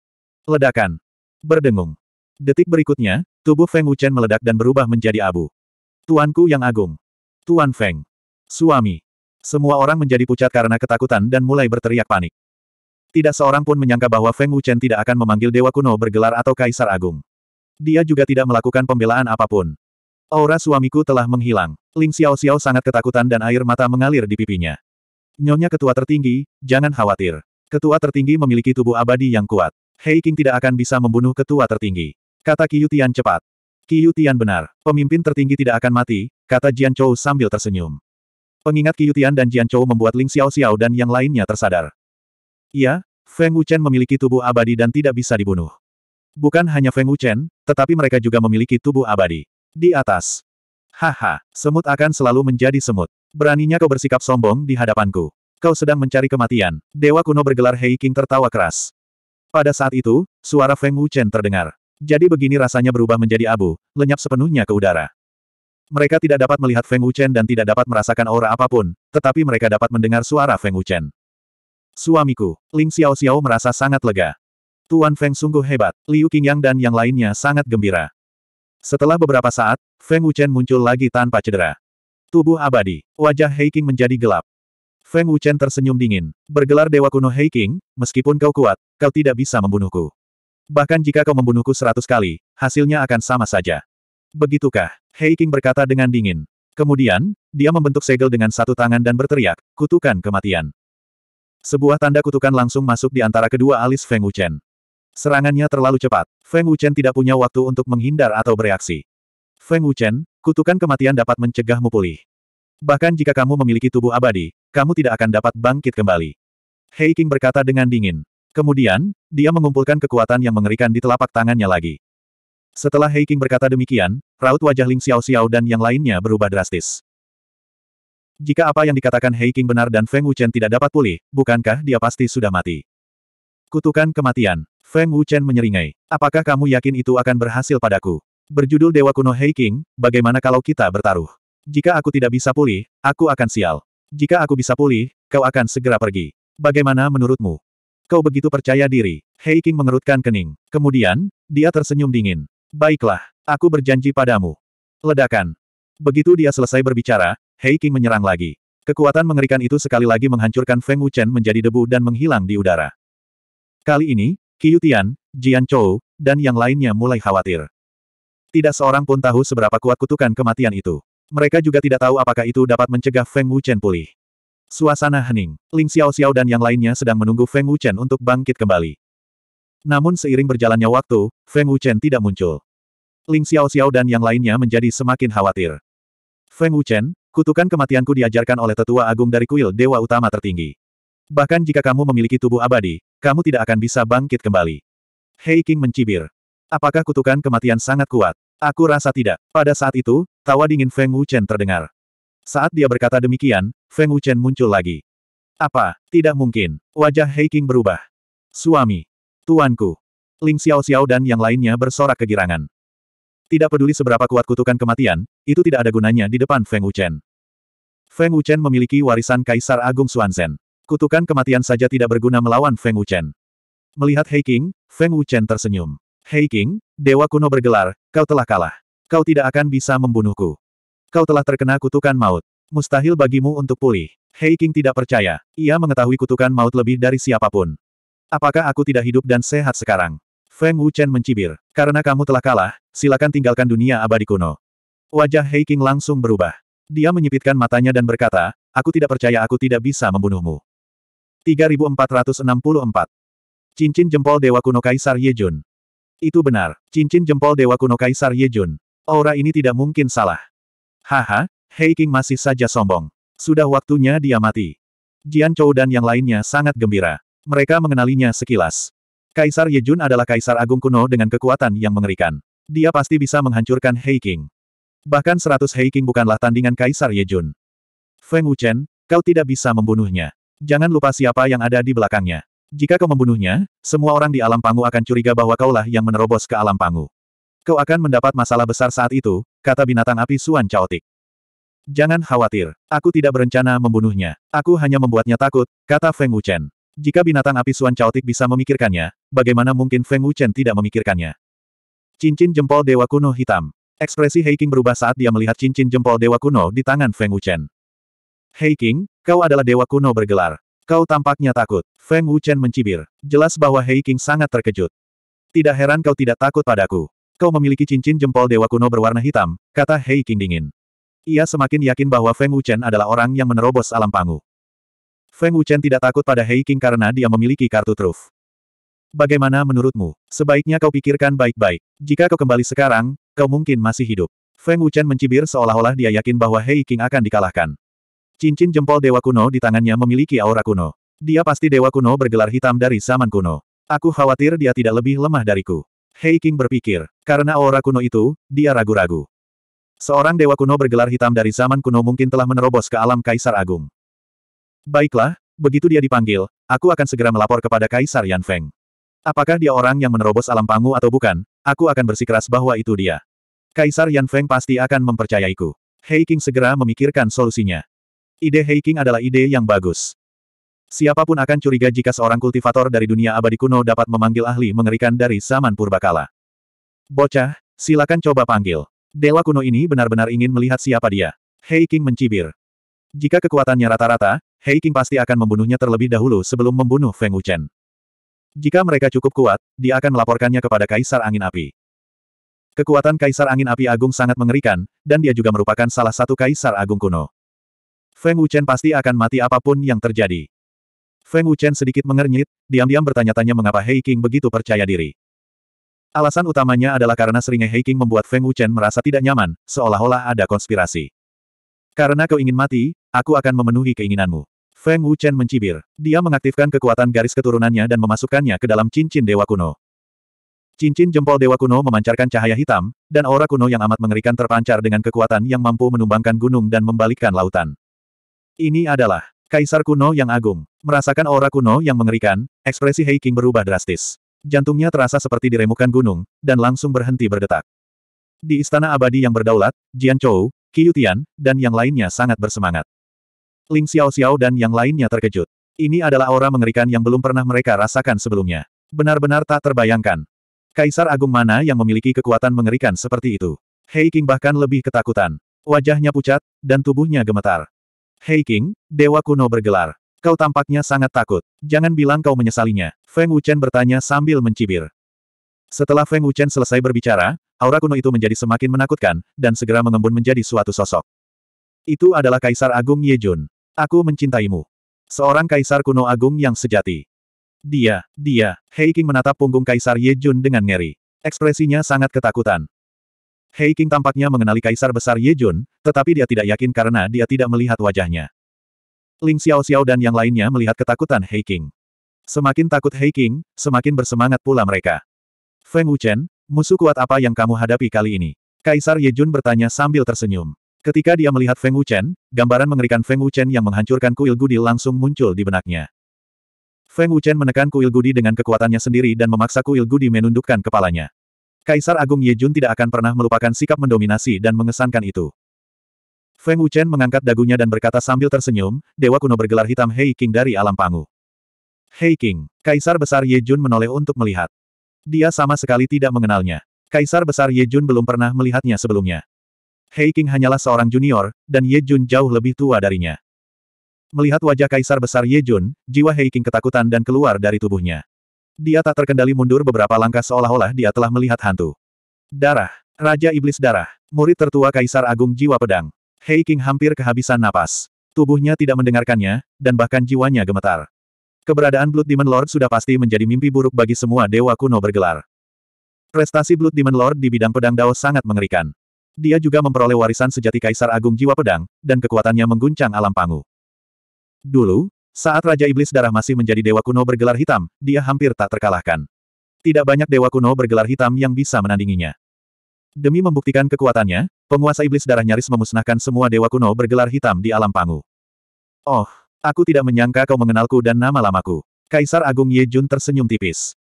Ledakan. Berdengung. Detik berikutnya, tubuh Feng Wuchen meledak dan berubah menjadi abu. Tuanku yang agung. Tuan Feng. Suami. Semua orang menjadi pucat karena ketakutan dan mulai berteriak panik. Tidak seorang pun menyangka bahwa Feng Wuchen tidak akan memanggil Dewa Kuno bergelar atau Kaisar Agung. Dia juga tidak melakukan pembelaan apapun. Aura suamiku telah menghilang. Ling Xiao Xiao sangat ketakutan dan air mata mengalir di pipinya. Nyonya ketua tertinggi, jangan khawatir. Ketua tertinggi memiliki tubuh abadi yang kuat. Hei King tidak akan bisa membunuh ketua tertinggi. Kata Tian cepat. Tian benar, pemimpin tertinggi tidak akan mati, kata Jian Chou sambil tersenyum. Pengingat Tian dan Jian Chou membuat Ling Xiao Xiao dan yang lainnya tersadar. Iya, Feng Wuchen memiliki tubuh abadi dan tidak bisa dibunuh. Bukan hanya Feng Wuchen, tetapi mereka juga memiliki tubuh abadi. Di atas. Haha, semut akan selalu menjadi semut. Beraninya kau bersikap sombong di hadapanku. Kau sedang mencari kematian. Dewa kuno bergelar Hei King tertawa keras. Pada saat itu, suara Feng Wuchen terdengar. Jadi begini rasanya berubah menjadi abu, lenyap sepenuhnya ke udara. Mereka tidak dapat melihat Feng Wuchen dan tidak dapat merasakan aura apapun, tetapi mereka dapat mendengar suara Feng Wuchen. Suamiku, Ling Xiao Xiao merasa sangat lega. Tuan Feng sungguh hebat, Liu Qingyang dan yang lainnya sangat gembira. Setelah beberapa saat, Feng Wuchen muncul lagi tanpa cedera. Tubuh abadi, wajah Heiking menjadi gelap, Feng Wuchen tersenyum dingin. Bergelar Dewa Kuno Hei King, meskipun kau kuat, kau tidak bisa membunuhku. Bahkan jika kau membunuhku seratus kali, hasilnya akan sama saja. Begitukah? Hei King berkata dengan dingin. Kemudian, dia membentuk segel dengan satu tangan dan berteriak, kutukan kematian. Sebuah tanda kutukan langsung masuk di antara kedua alis Feng Wuchen. Serangannya terlalu cepat. Feng Wuchen tidak punya waktu untuk menghindar atau bereaksi. Feng Wuchen, kutukan kematian dapat mencegahmu pulih. Bahkan jika kamu memiliki tubuh abadi, kamu tidak akan dapat bangkit kembali. Hei King berkata dengan dingin. Kemudian, dia mengumpulkan kekuatan yang mengerikan di telapak tangannya lagi. Setelah Hei King berkata demikian, raut wajah Ling Xiao Xiao dan yang lainnya berubah drastis. Jika apa yang dikatakan Hei King benar dan Feng Wuchen tidak dapat pulih, bukankah dia pasti sudah mati? Kutukan kematian. Feng Wuchen menyeringai. Apakah kamu yakin itu akan berhasil padaku? Berjudul Dewa Kuno Hei King, bagaimana kalau kita bertaruh? Jika aku tidak bisa pulih, aku akan sial. Jika aku bisa pulih, kau akan segera pergi. Bagaimana menurutmu? Kau begitu percaya diri. Hei King mengerutkan kening. Kemudian, dia tersenyum dingin. Baiklah, aku berjanji padamu. Ledakan. Begitu dia selesai berbicara, Hei King menyerang lagi. Kekuatan mengerikan itu sekali lagi menghancurkan Feng Wuchen menjadi debu dan menghilang di udara. Kali ini, Qiu Tian, Jian Chou, dan yang lainnya mulai khawatir. Tidak seorang pun tahu seberapa kuat kutukan kematian itu. Mereka juga tidak tahu apakah itu dapat mencegah Feng Wuchen pulih. Suasana hening. Ling Xiao Xiao dan yang lainnya sedang menunggu Feng Wuchen untuk bangkit kembali. Namun seiring berjalannya waktu, Feng Wuchen tidak muncul. Ling Xiao Xiao dan yang lainnya menjadi semakin khawatir. Feng Wuchen, kutukan kematianku diajarkan oleh tetua agung dari kuil dewa utama tertinggi. Bahkan jika kamu memiliki tubuh abadi, kamu tidak akan bisa bangkit kembali. Hei King mencibir. Apakah kutukan kematian sangat kuat? Aku rasa tidak. Pada saat itu, tawa dingin Feng Wuchen terdengar. Saat dia berkata demikian, Feng Wuchen muncul lagi. Apa? Tidak mungkin. Wajah Heiking berubah. Suami. Tuanku. Ling Xiao Xiao dan yang lainnya bersorak kegirangan. Tidak peduli seberapa kuat kutukan kematian, itu tidak ada gunanya di depan Feng Wuchen. Feng Wuchen memiliki warisan Kaisar Agung Suansen. Kutukan kematian saja tidak berguna melawan Feng Wuchen. Melihat Heiking, Feng Wuchen tersenyum. Hei King, Dewa kuno bergelar, kau telah kalah. Kau tidak akan bisa membunuhku. Kau telah terkena kutukan maut. Mustahil bagimu untuk pulih. Hei King tidak percaya. Ia mengetahui kutukan maut lebih dari siapapun. Apakah aku tidak hidup dan sehat sekarang? Feng Wuchen mencibir. Karena kamu telah kalah, silakan tinggalkan dunia abadi kuno. Wajah Hei King langsung berubah. Dia menyipitkan matanya dan berkata, aku tidak percaya aku tidak bisa membunuhmu. 3464 Cincin jempol Dewa Kuno Kaisar Yejun itu benar, cincin jempol Dewa Kuno Kaisar Yejun. Aura ini tidak mungkin salah. Haha, Hei King masih saja sombong. Sudah waktunya dia mati. Jian Chou dan yang lainnya sangat gembira. Mereka mengenalinya sekilas. Kaisar Yejun adalah kaisar agung kuno dengan kekuatan yang mengerikan. Dia pasti bisa menghancurkan Hei King. Bahkan seratus Hei King bukanlah tandingan Kaisar Yejun. Feng Wuchen, kau tidak bisa membunuhnya. Jangan lupa siapa yang ada di belakangnya. Jika kau membunuhnya, semua orang di alam pangu akan curiga bahwa kaulah yang menerobos ke alam pangu. Kau akan mendapat masalah besar saat itu, kata binatang api Suan Chaotic. Jangan khawatir, aku tidak berencana membunuhnya. Aku hanya membuatnya takut, kata Feng Wuchen. Jika binatang api Suan Chaotic bisa memikirkannya, bagaimana mungkin Feng Wuchen tidak memikirkannya? Cincin jempol Dewa Kuno hitam. Ekspresi Heiking berubah saat dia melihat cincin jempol Dewa Kuno di tangan Feng Wuchen. Heiking, kau adalah Dewa Kuno bergelar. Kau tampaknya takut. Feng Wuchen mencibir. Jelas bahwa Hei King sangat terkejut. Tidak heran kau tidak takut padaku. Kau memiliki cincin jempol dewa kuno berwarna hitam, kata Hei King dingin. Ia semakin yakin bahwa Feng Wuchen adalah orang yang menerobos alam pangu. Feng Wuchen tidak takut pada Hei King karena dia memiliki kartu truf. Bagaimana menurutmu? Sebaiknya kau pikirkan baik-baik. Jika kau kembali sekarang, kau mungkin masih hidup. Feng Wuchen mencibir seolah-olah dia yakin bahwa Hei King akan dikalahkan. Cincin jempol dewa kuno di tangannya memiliki aura kuno. Dia pasti dewa kuno bergelar hitam dari zaman kuno. Aku khawatir dia tidak lebih lemah dariku. Hei King berpikir, karena aura kuno itu, dia ragu-ragu. Seorang dewa kuno bergelar hitam dari zaman kuno mungkin telah menerobos ke alam Kaisar Agung. Baiklah, begitu dia dipanggil, aku akan segera melapor kepada Kaisar Yan Feng. Apakah dia orang yang menerobos alam pangu atau bukan, aku akan bersikeras bahwa itu dia. Kaisar Yan Feng pasti akan mempercayaiku. Hei King segera memikirkan solusinya. Ide Heiking adalah ide yang bagus. Siapapun akan curiga jika seorang kultivator dari dunia abadi kuno dapat memanggil ahli mengerikan dari zaman purbakala. Bocah, silakan coba panggil. Dewa kuno ini benar-benar ingin melihat siapa dia. Hei mencibir. Jika kekuatannya rata-rata, Hei pasti akan membunuhnya terlebih dahulu sebelum membunuh Feng Wuchen. Jika mereka cukup kuat, dia akan melaporkannya kepada Kaisar Angin Api. Kekuatan Kaisar Angin Api Agung sangat mengerikan, dan dia juga merupakan salah satu Kaisar Agung kuno. Feng Wuchen pasti akan mati apapun yang terjadi. Feng Wuchen sedikit mengernyit, diam-diam bertanya-tanya mengapa Hei King begitu percaya diri. Alasan utamanya adalah karena seringnya Hei King membuat Feng Wuchen merasa tidak nyaman, seolah-olah ada konspirasi. Karena kau ingin mati, aku akan memenuhi keinginanmu. Feng Wuchen mencibir. Dia mengaktifkan kekuatan garis keturunannya dan memasukkannya ke dalam cincin dewa kuno. Cincin jempol dewa kuno memancarkan cahaya hitam, dan aura kuno yang amat mengerikan terpancar dengan kekuatan yang mampu menumbangkan gunung dan membalikkan lautan. Ini adalah Kaisar kuno yang agung. Merasakan aura kuno yang mengerikan, ekspresi Hei King berubah drastis. Jantungnya terasa seperti diremukan gunung, dan langsung berhenti berdetak. Di istana abadi yang berdaulat, Jian Chou, Qiu Tian, dan yang lainnya sangat bersemangat. Ling Xiao Xiao dan yang lainnya terkejut. Ini adalah aura mengerikan yang belum pernah mereka rasakan sebelumnya. Benar-benar tak terbayangkan. Kaisar Agung mana yang memiliki kekuatan mengerikan seperti itu? Hei King bahkan lebih ketakutan. Wajahnya pucat, dan tubuhnya gemetar. Hei King, Dewa Kuno bergelar. Kau tampaknya sangat takut. Jangan bilang kau menyesalinya. Feng Wuchen bertanya sambil mencibir. Setelah Feng Wuchen selesai berbicara, aura kuno itu menjadi semakin menakutkan, dan segera mengembun menjadi suatu sosok. Itu adalah Kaisar Agung Ye Jun. Aku mencintaimu. Seorang Kaisar kuno agung yang sejati. Dia, dia, Hei King menatap punggung Kaisar Ye Jun dengan ngeri. Ekspresinya sangat ketakutan. Hei King tampaknya mengenali Kaisar Besar Ye Jun, tetapi dia tidak yakin karena dia tidak melihat wajahnya. Ling Xiao Xiao dan yang lainnya melihat ketakutan Hei King. Semakin takut Hei King, semakin bersemangat pula mereka. Feng Wuchen, musuh kuat apa yang kamu hadapi kali ini? Kaisar Ye Jun bertanya sambil tersenyum. Ketika dia melihat Feng Wuchen, gambaran mengerikan Feng Wuchen yang menghancurkan kuil gudi langsung muncul di benaknya. Feng Wuchen menekan kuil gudi dengan kekuatannya sendiri dan memaksa kuil gudi menundukkan kepalanya. Kaisar Agung Yejun tidak akan pernah melupakan sikap mendominasi dan mengesankan itu. Feng Wuchen mengangkat dagunya dan berkata sambil tersenyum, Dewa kuno bergelar hitam Hei King dari alam pangu. Hei King, Kaisar Besar Yejun menoleh untuk melihat. Dia sama sekali tidak mengenalnya. Kaisar Besar Yejun belum pernah melihatnya sebelumnya. Hei King hanyalah seorang junior, dan Yejun jauh lebih tua darinya. Melihat wajah Kaisar Besar Yejun, jiwa Hei King ketakutan dan keluar dari tubuhnya. Dia tak terkendali mundur beberapa langkah seolah-olah dia telah melihat hantu. Darah. Raja Iblis Darah. Murid tertua Kaisar Agung Jiwa Pedang. Hei King hampir kehabisan napas. Tubuhnya tidak mendengarkannya, dan bahkan jiwanya gemetar. Keberadaan Blood Demon Lord sudah pasti menjadi mimpi buruk bagi semua dewa kuno bergelar. Prestasi Blood Demon Lord di bidang pedang Dao sangat mengerikan. Dia juga memperoleh warisan sejati Kaisar Agung Jiwa Pedang, dan kekuatannya mengguncang alam pangu. Dulu, saat Raja Iblis Darah masih menjadi dewa kuno bergelar hitam, dia hampir tak terkalahkan. Tidak banyak dewa kuno bergelar hitam yang bisa menandinginya. Demi membuktikan kekuatannya, penguasa iblis darah nyaris memusnahkan semua dewa kuno bergelar hitam di alam pangu. Oh, aku tidak menyangka kau mengenalku dan nama lamaku. Kaisar Agung Ye Jun tersenyum tipis.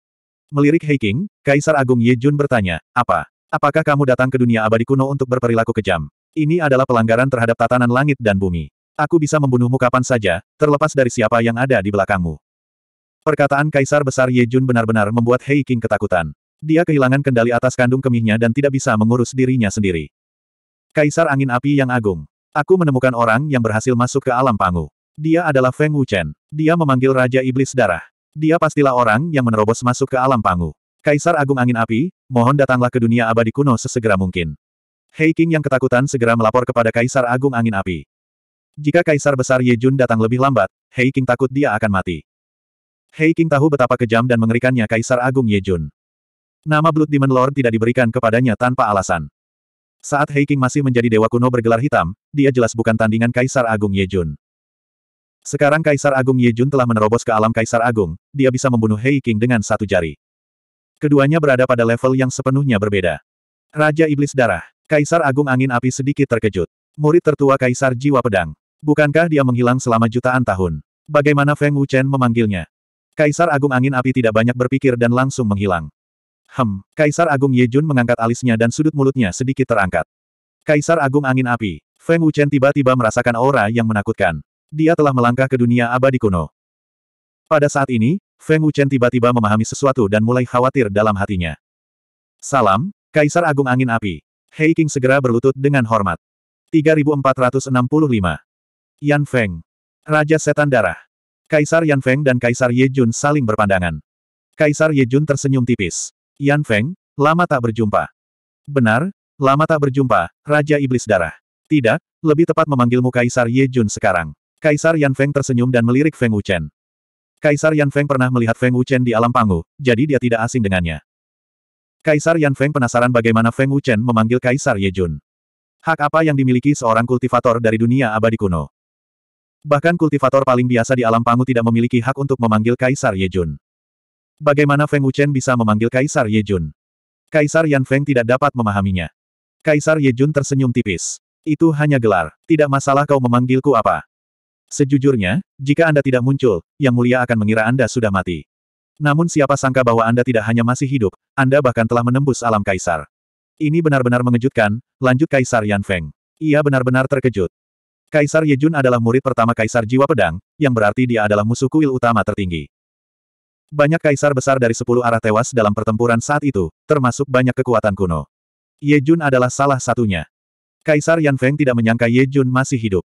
Melirik Heiking, Kaisar Agung Ye Jun bertanya, apa? Apakah kamu datang ke dunia abadi kuno untuk berperilaku kejam? Ini adalah pelanggaran terhadap tatanan langit dan bumi. Aku bisa membunuhmu kapan saja, terlepas dari siapa yang ada di belakangmu. Perkataan Kaisar Besar Ye Jun benar-benar membuat Hei King ketakutan. Dia kehilangan kendali atas kandung kemihnya dan tidak bisa mengurus dirinya sendiri. Kaisar Angin Api yang Agung. Aku menemukan orang yang berhasil masuk ke alam pangu. Dia adalah Feng Wuchen. Dia memanggil Raja Iblis Darah. Dia pastilah orang yang menerobos masuk ke alam pangu. Kaisar Agung Angin Api, mohon datanglah ke dunia abadi kuno sesegera mungkin. Hei King yang ketakutan segera melapor kepada Kaisar Agung Angin Api. Jika Kaisar Besar Ye Jun datang lebih lambat, Hei King takut dia akan mati. Hei King tahu betapa kejam dan mengerikannya Kaisar Agung Ye Jun. Nama Blood Demon Lord tidak diberikan kepadanya tanpa alasan. Saat Hei King masih menjadi dewa kuno bergelar hitam, dia jelas bukan tandingan Kaisar Agung Ye Jun. Sekarang Kaisar Agung Ye Jun telah menerobos ke alam Kaisar Agung, dia bisa membunuh Hei King dengan satu jari. Keduanya berada pada level yang sepenuhnya berbeda. Raja Iblis Darah, Kaisar Agung Angin Api sedikit terkejut murid tertua Kaisar Jiwa Pedang. Bukankah dia menghilang selama jutaan tahun? Bagaimana Feng Wuchen memanggilnya? Kaisar Agung Angin Api tidak banyak berpikir dan langsung menghilang. Hem, Kaisar Agung Yejun mengangkat alisnya dan sudut mulutnya sedikit terangkat. Kaisar Agung Angin Api, Feng Wuchen tiba-tiba merasakan aura yang menakutkan. Dia telah melangkah ke dunia abadi kuno. Pada saat ini, Feng Wuchen tiba-tiba memahami sesuatu dan mulai khawatir dalam hatinya. Salam, Kaisar Agung Angin Api. Hei King segera berlutut dengan hormat. 3465. Yan Feng. Raja Setan Darah. Kaisar Yan Feng dan Kaisar Ye Jun saling berpandangan. Kaisar Ye Jun tersenyum tipis. Yan Feng, lama tak berjumpa. Benar, lama tak berjumpa, Raja Iblis Darah. Tidak, lebih tepat memanggilmu Kaisar Ye Jun sekarang. Kaisar Yan Feng tersenyum dan melirik Feng Wuchen. Kaisar Yan Feng pernah melihat Feng Wuchen di alam panggu, jadi dia tidak asing dengannya. Kaisar Yan Feng penasaran bagaimana Feng Wuchen memanggil Kaisar Ye Jun. Hak apa yang dimiliki seorang kultivator dari dunia abadi kuno? Bahkan kultivator paling biasa di alam pangu tidak memiliki hak untuk memanggil Kaisar Yejun. Bagaimana Feng Wuchen bisa memanggil Kaisar Yejun? Kaisar Yan Feng tidak dapat memahaminya. Kaisar Yejun tersenyum tipis. Itu hanya gelar. Tidak masalah kau memanggilku apa. Sejujurnya, jika Anda tidak muncul, Yang Mulia akan mengira Anda sudah mati. Namun siapa sangka bahwa Anda tidak hanya masih hidup, Anda bahkan telah menembus alam kaisar. Ini benar-benar mengejutkan, lanjut Kaisar Yan Feng. Ia benar-benar terkejut. Kaisar Ye Jun adalah murid pertama Kaisar Jiwa Pedang, yang berarti dia adalah musuh kuil utama tertinggi. Banyak kaisar besar dari sepuluh arah tewas dalam pertempuran saat itu, termasuk banyak kekuatan kuno. Ye Jun adalah salah satunya. Kaisar Yan Feng tidak menyangka Ye Jun masih hidup.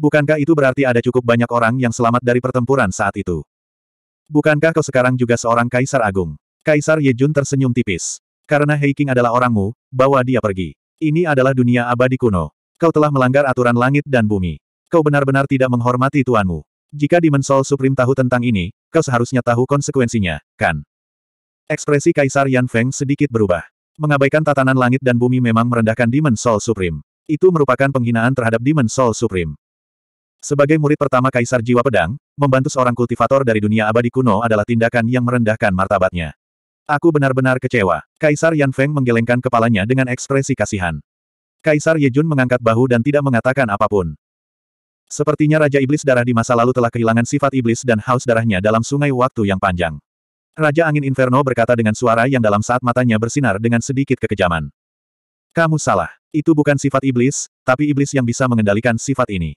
Bukankah itu berarti ada cukup banyak orang yang selamat dari pertempuran saat itu? Bukankah kau sekarang juga seorang kaisar agung? Kaisar Ye Jun tersenyum tipis. Karena Heiking adalah orangmu, bawa dia pergi. Ini adalah dunia abadi kuno. Kau telah melanggar aturan langit dan bumi. Kau benar-benar tidak menghormati tuanmu. Jika Demon Soul Supreme tahu tentang ini, kau seharusnya tahu konsekuensinya, kan? Ekspresi Kaisar Yan Feng sedikit berubah. Mengabaikan tatanan langit dan bumi memang merendahkan Demon Soul Supreme. Itu merupakan penghinaan terhadap Demon Soul Supreme. Sebagai murid pertama Kaisar Jiwa Pedang, membantu seorang kultivator dari dunia abadi kuno adalah tindakan yang merendahkan martabatnya. Aku benar-benar kecewa. Kaisar Yan Feng menggelengkan kepalanya dengan ekspresi kasihan. Kaisar Ye Jun mengangkat bahu dan tidak mengatakan apapun. Sepertinya Raja Iblis Darah di masa lalu telah kehilangan sifat iblis dan haus darahnya dalam sungai waktu yang panjang. Raja Angin Inferno berkata dengan suara yang dalam saat matanya bersinar dengan sedikit kekejaman. Kamu salah. Itu bukan sifat iblis, tapi iblis yang bisa mengendalikan sifat ini.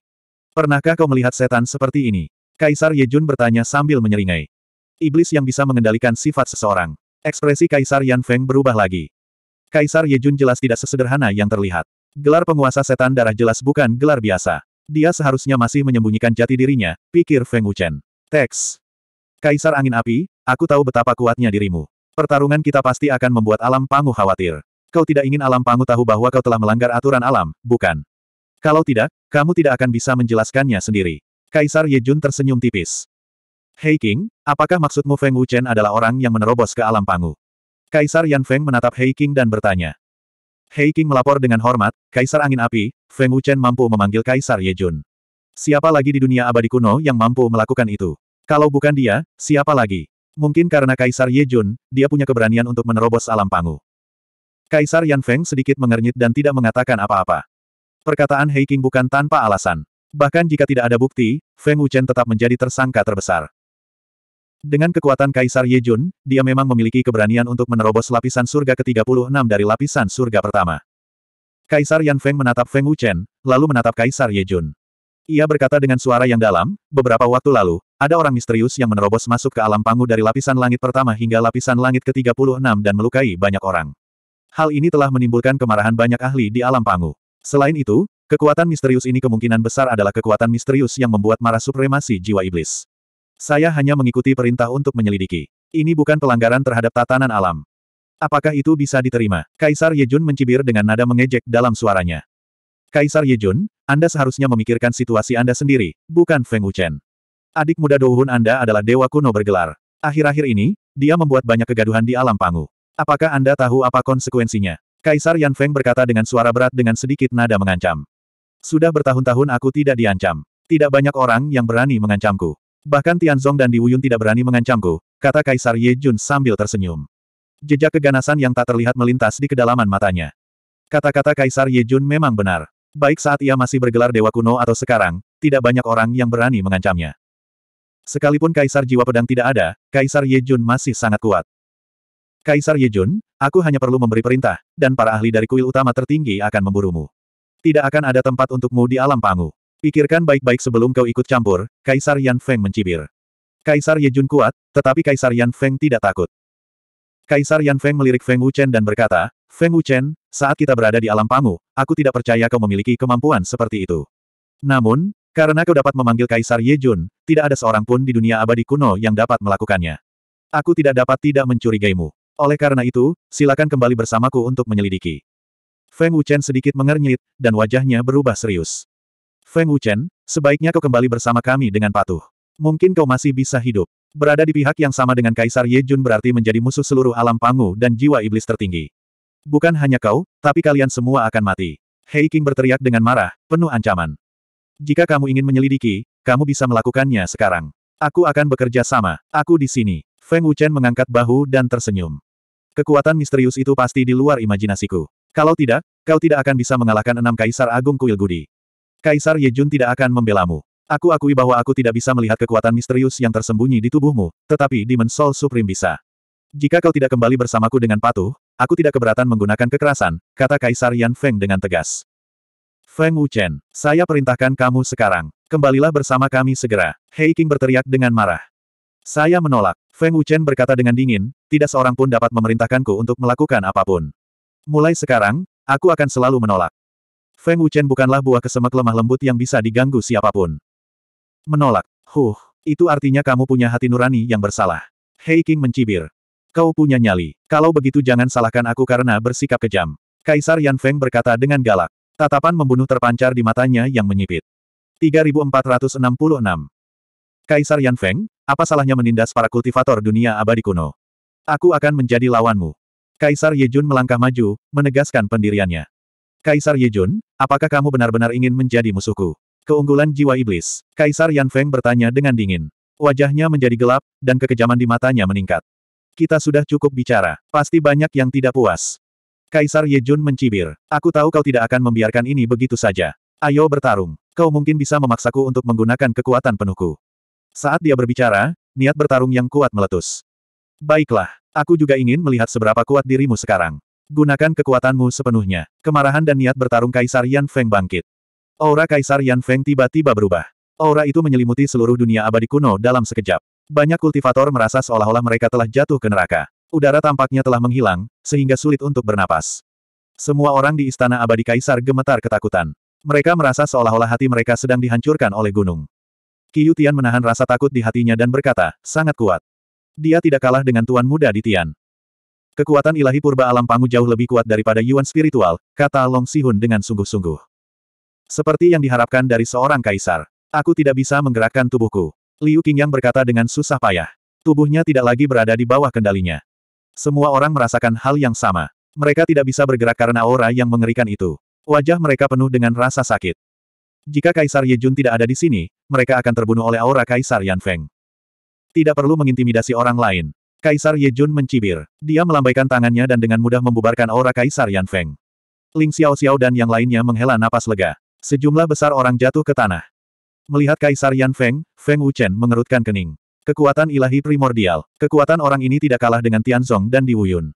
Pernahkah kau melihat setan seperti ini? Kaisar Ye Jun bertanya sambil menyeringai. Iblis yang bisa mengendalikan sifat seseorang. Ekspresi Kaisar Yan Feng berubah lagi. Kaisar Ye Jun jelas tidak sesederhana yang terlihat. Gelar penguasa setan darah jelas bukan gelar biasa. Dia seharusnya masih menyembunyikan jati dirinya, pikir Feng Wuchen. Teks. Kaisar Angin Api, aku tahu betapa kuatnya dirimu. Pertarungan kita pasti akan membuat alam pangu khawatir. Kau tidak ingin alam pangu tahu bahwa kau telah melanggar aturan alam, bukan? Kalau tidak, kamu tidak akan bisa menjelaskannya sendiri. Kaisar Ye Jun tersenyum tipis. Hei King, apakah maksudmu Feng Wuchen adalah orang yang menerobos ke alam pangu? Kaisar Yan Feng menatap Hei King dan bertanya. Hei King melapor dengan hormat, Kaisar Angin Api, Feng Wuchen mampu memanggil Kaisar Yejun. Siapa lagi di dunia abadi kuno yang mampu melakukan itu? Kalau bukan dia, siapa lagi? Mungkin karena Kaisar Yejun, dia punya keberanian untuk menerobos alam pangu. Kaisar Yan Feng sedikit mengernyit dan tidak mengatakan apa-apa. Perkataan Hei King bukan tanpa alasan. Bahkan jika tidak ada bukti, Feng Wuchen tetap menjadi tersangka terbesar. Dengan kekuatan Kaisar Yejun, dia memang memiliki keberanian untuk menerobos lapisan surga ke-36 dari lapisan surga pertama. Kaisar Yan Feng menatap Feng Wuchen, lalu menatap Kaisar Yejun. Ia berkata dengan suara yang dalam, beberapa waktu lalu, ada orang misterius yang menerobos masuk ke alam pangu dari lapisan langit pertama hingga lapisan langit ke-36 dan melukai banyak orang. Hal ini telah menimbulkan kemarahan banyak ahli di alam pangu. Selain itu, kekuatan misterius ini kemungkinan besar adalah kekuatan misterius yang membuat marah supremasi jiwa iblis. Saya hanya mengikuti perintah untuk menyelidiki. Ini bukan pelanggaran terhadap tatanan alam. Apakah itu bisa diterima? Kaisar Yejun mencibir dengan nada mengejek dalam suaranya. Kaisar Yejun, Anda seharusnya memikirkan situasi Anda sendiri, bukan Feng Wuchen. Adik muda Douhun Anda adalah dewa kuno bergelar. Akhir-akhir ini, dia membuat banyak kegaduhan di alam pangu. Apakah Anda tahu apa konsekuensinya? Kaisar Yan Feng berkata dengan suara berat dengan sedikit nada mengancam. Sudah bertahun-tahun aku tidak diancam. Tidak banyak orang yang berani mengancamku. Bahkan Tianzong dan Diwuyun tidak berani mengancamku, kata Kaisar Ye Jun sambil tersenyum. Jejak keganasan yang tak terlihat melintas di kedalaman matanya. Kata-kata Kaisar Ye Jun memang benar. Baik saat ia masih bergelar Dewa Kuno atau sekarang, tidak banyak orang yang berani mengancamnya. Sekalipun Kaisar Jiwa Pedang tidak ada, Kaisar Ye Jun masih sangat kuat. Kaisar Ye Jun, aku hanya perlu memberi perintah, dan para ahli dari kuil utama tertinggi akan memburumu. Tidak akan ada tempat untukmu di alam Panggung. Pikirkan baik-baik sebelum kau ikut campur, Kaisar Yan Feng mencibir. Kaisar Ye Jun kuat, tetapi Kaisar Yan Feng tidak takut. Kaisar Yan Feng melirik Feng Wuchen dan berkata, Feng Wuchen, saat kita berada di alam pangu, aku tidak percaya kau memiliki kemampuan seperti itu. Namun, karena kau dapat memanggil Kaisar Ye Jun, tidak ada seorang pun di dunia abadi kuno yang dapat melakukannya. Aku tidak dapat tidak mencurigaimu. Oleh karena itu, silakan kembali bersamaku untuk menyelidiki. Feng Wuchen sedikit mengernyit, dan wajahnya berubah serius. Feng Wuchen, sebaiknya kau kembali bersama kami dengan patuh. Mungkin kau masih bisa hidup. Berada di pihak yang sama dengan Kaisar Ye Jun berarti menjadi musuh seluruh alam pangu dan jiwa iblis tertinggi. Bukan hanya kau, tapi kalian semua akan mati. Hei King berteriak dengan marah, penuh ancaman. Jika kamu ingin menyelidiki, kamu bisa melakukannya sekarang. Aku akan bekerja sama, aku di sini. Feng Wuchen mengangkat bahu dan tersenyum. Kekuatan misterius itu pasti di luar imajinasiku. Kalau tidak, kau tidak akan bisa mengalahkan enam kaisar agung kuil gudi. Kaisar Yejun tidak akan membelamu. Aku akui bahwa aku tidak bisa melihat kekuatan misterius yang tersembunyi di tubuhmu, tetapi Demon Soul Supreme bisa. Jika kau tidak kembali bersamaku dengan patuh, aku tidak keberatan menggunakan kekerasan, kata Kaisar Yan Feng dengan tegas. Feng Wuchen, saya perintahkan kamu sekarang. Kembalilah bersama kami segera. Hei King berteriak dengan marah. Saya menolak. Feng Wuchen berkata dengan dingin, tidak seorang pun dapat memerintahkanku untuk melakukan apapun. Mulai sekarang, aku akan selalu menolak. Feng Wuchen bukanlah buah kesemek lemah lembut yang bisa diganggu siapapun. Menolak. Huh, itu artinya kamu punya hati nurani yang bersalah. Hei King mencibir. Kau punya nyali. Kalau begitu jangan salahkan aku karena bersikap kejam. Kaisar Yan Feng berkata dengan galak. Tatapan membunuh terpancar di matanya yang menyipit. 3466 Kaisar Yan Feng, apa salahnya menindas para kultivator dunia abadi kuno? Aku akan menjadi lawanmu. Kaisar Ye Jun melangkah maju, menegaskan pendiriannya. Kaisar Yejun, apakah kamu benar-benar ingin menjadi musuhku? Keunggulan jiwa iblis. Kaisar Yan Feng bertanya dengan dingin. Wajahnya menjadi gelap, dan kekejaman di matanya meningkat. Kita sudah cukup bicara. Pasti banyak yang tidak puas. Kaisar Yejun mencibir. Aku tahu kau tidak akan membiarkan ini begitu saja. Ayo bertarung. Kau mungkin bisa memaksaku untuk menggunakan kekuatan penuhku. Saat dia berbicara, niat bertarung yang kuat meletus. Baiklah, aku juga ingin melihat seberapa kuat dirimu sekarang. Gunakan kekuatanmu sepenuhnya. Kemarahan dan niat bertarung Kaisar Yan Feng bangkit. Aura Kaisar Yan Feng tiba-tiba berubah. Aura itu menyelimuti seluruh dunia abadi kuno dalam sekejap. Banyak kultivator merasa seolah-olah mereka telah jatuh ke neraka. Udara tampaknya telah menghilang, sehingga sulit untuk bernapas. Semua orang di istana abadi Kaisar gemetar ketakutan. Mereka merasa seolah-olah hati mereka sedang dihancurkan oleh gunung. Qiyu Tian menahan rasa takut di hatinya dan berkata, sangat kuat. Dia tidak kalah dengan tuan muda di Tian. Kekuatan ilahi purba alam pangu jauh lebih kuat daripada Yuan spiritual, kata Long Sihun dengan sungguh-sungguh. Seperti yang diharapkan dari seorang kaisar. Aku tidak bisa menggerakkan tubuhku. Liu Qingyang berkata dengan susah payah. Tubuhnya tidak lagi berada di bawah kendalinya. Semua orang merasakan hal yang sama. Mereka tidak bisa bergerak karena aura yang mengerikan itu. Wajah mereka penuh dengan rasa sakit. Jika Kaisar Yejun tidak ada di sini, mereka akan terbunuh oleh aura Kaisar Yan Feng. Tidak perlu mengintimidasi orang lain. Kaisar Ye Jun mencibir. Dia melambaikan tangannya dan dengan mudah membubarkan aura Kaisar Yan Feng. Ling Xiao Xiao dan yang lainnya menghela napas lega. Sejumlah besar orang jatuh ke tanah. Melihat Kaisar Yan Feng, Feng Wuchen mengerutkan kening. Kekuatan ilahi primordial. Kekuatan orang ini tidak kalah dengan Tianzong dan Di Wuyun.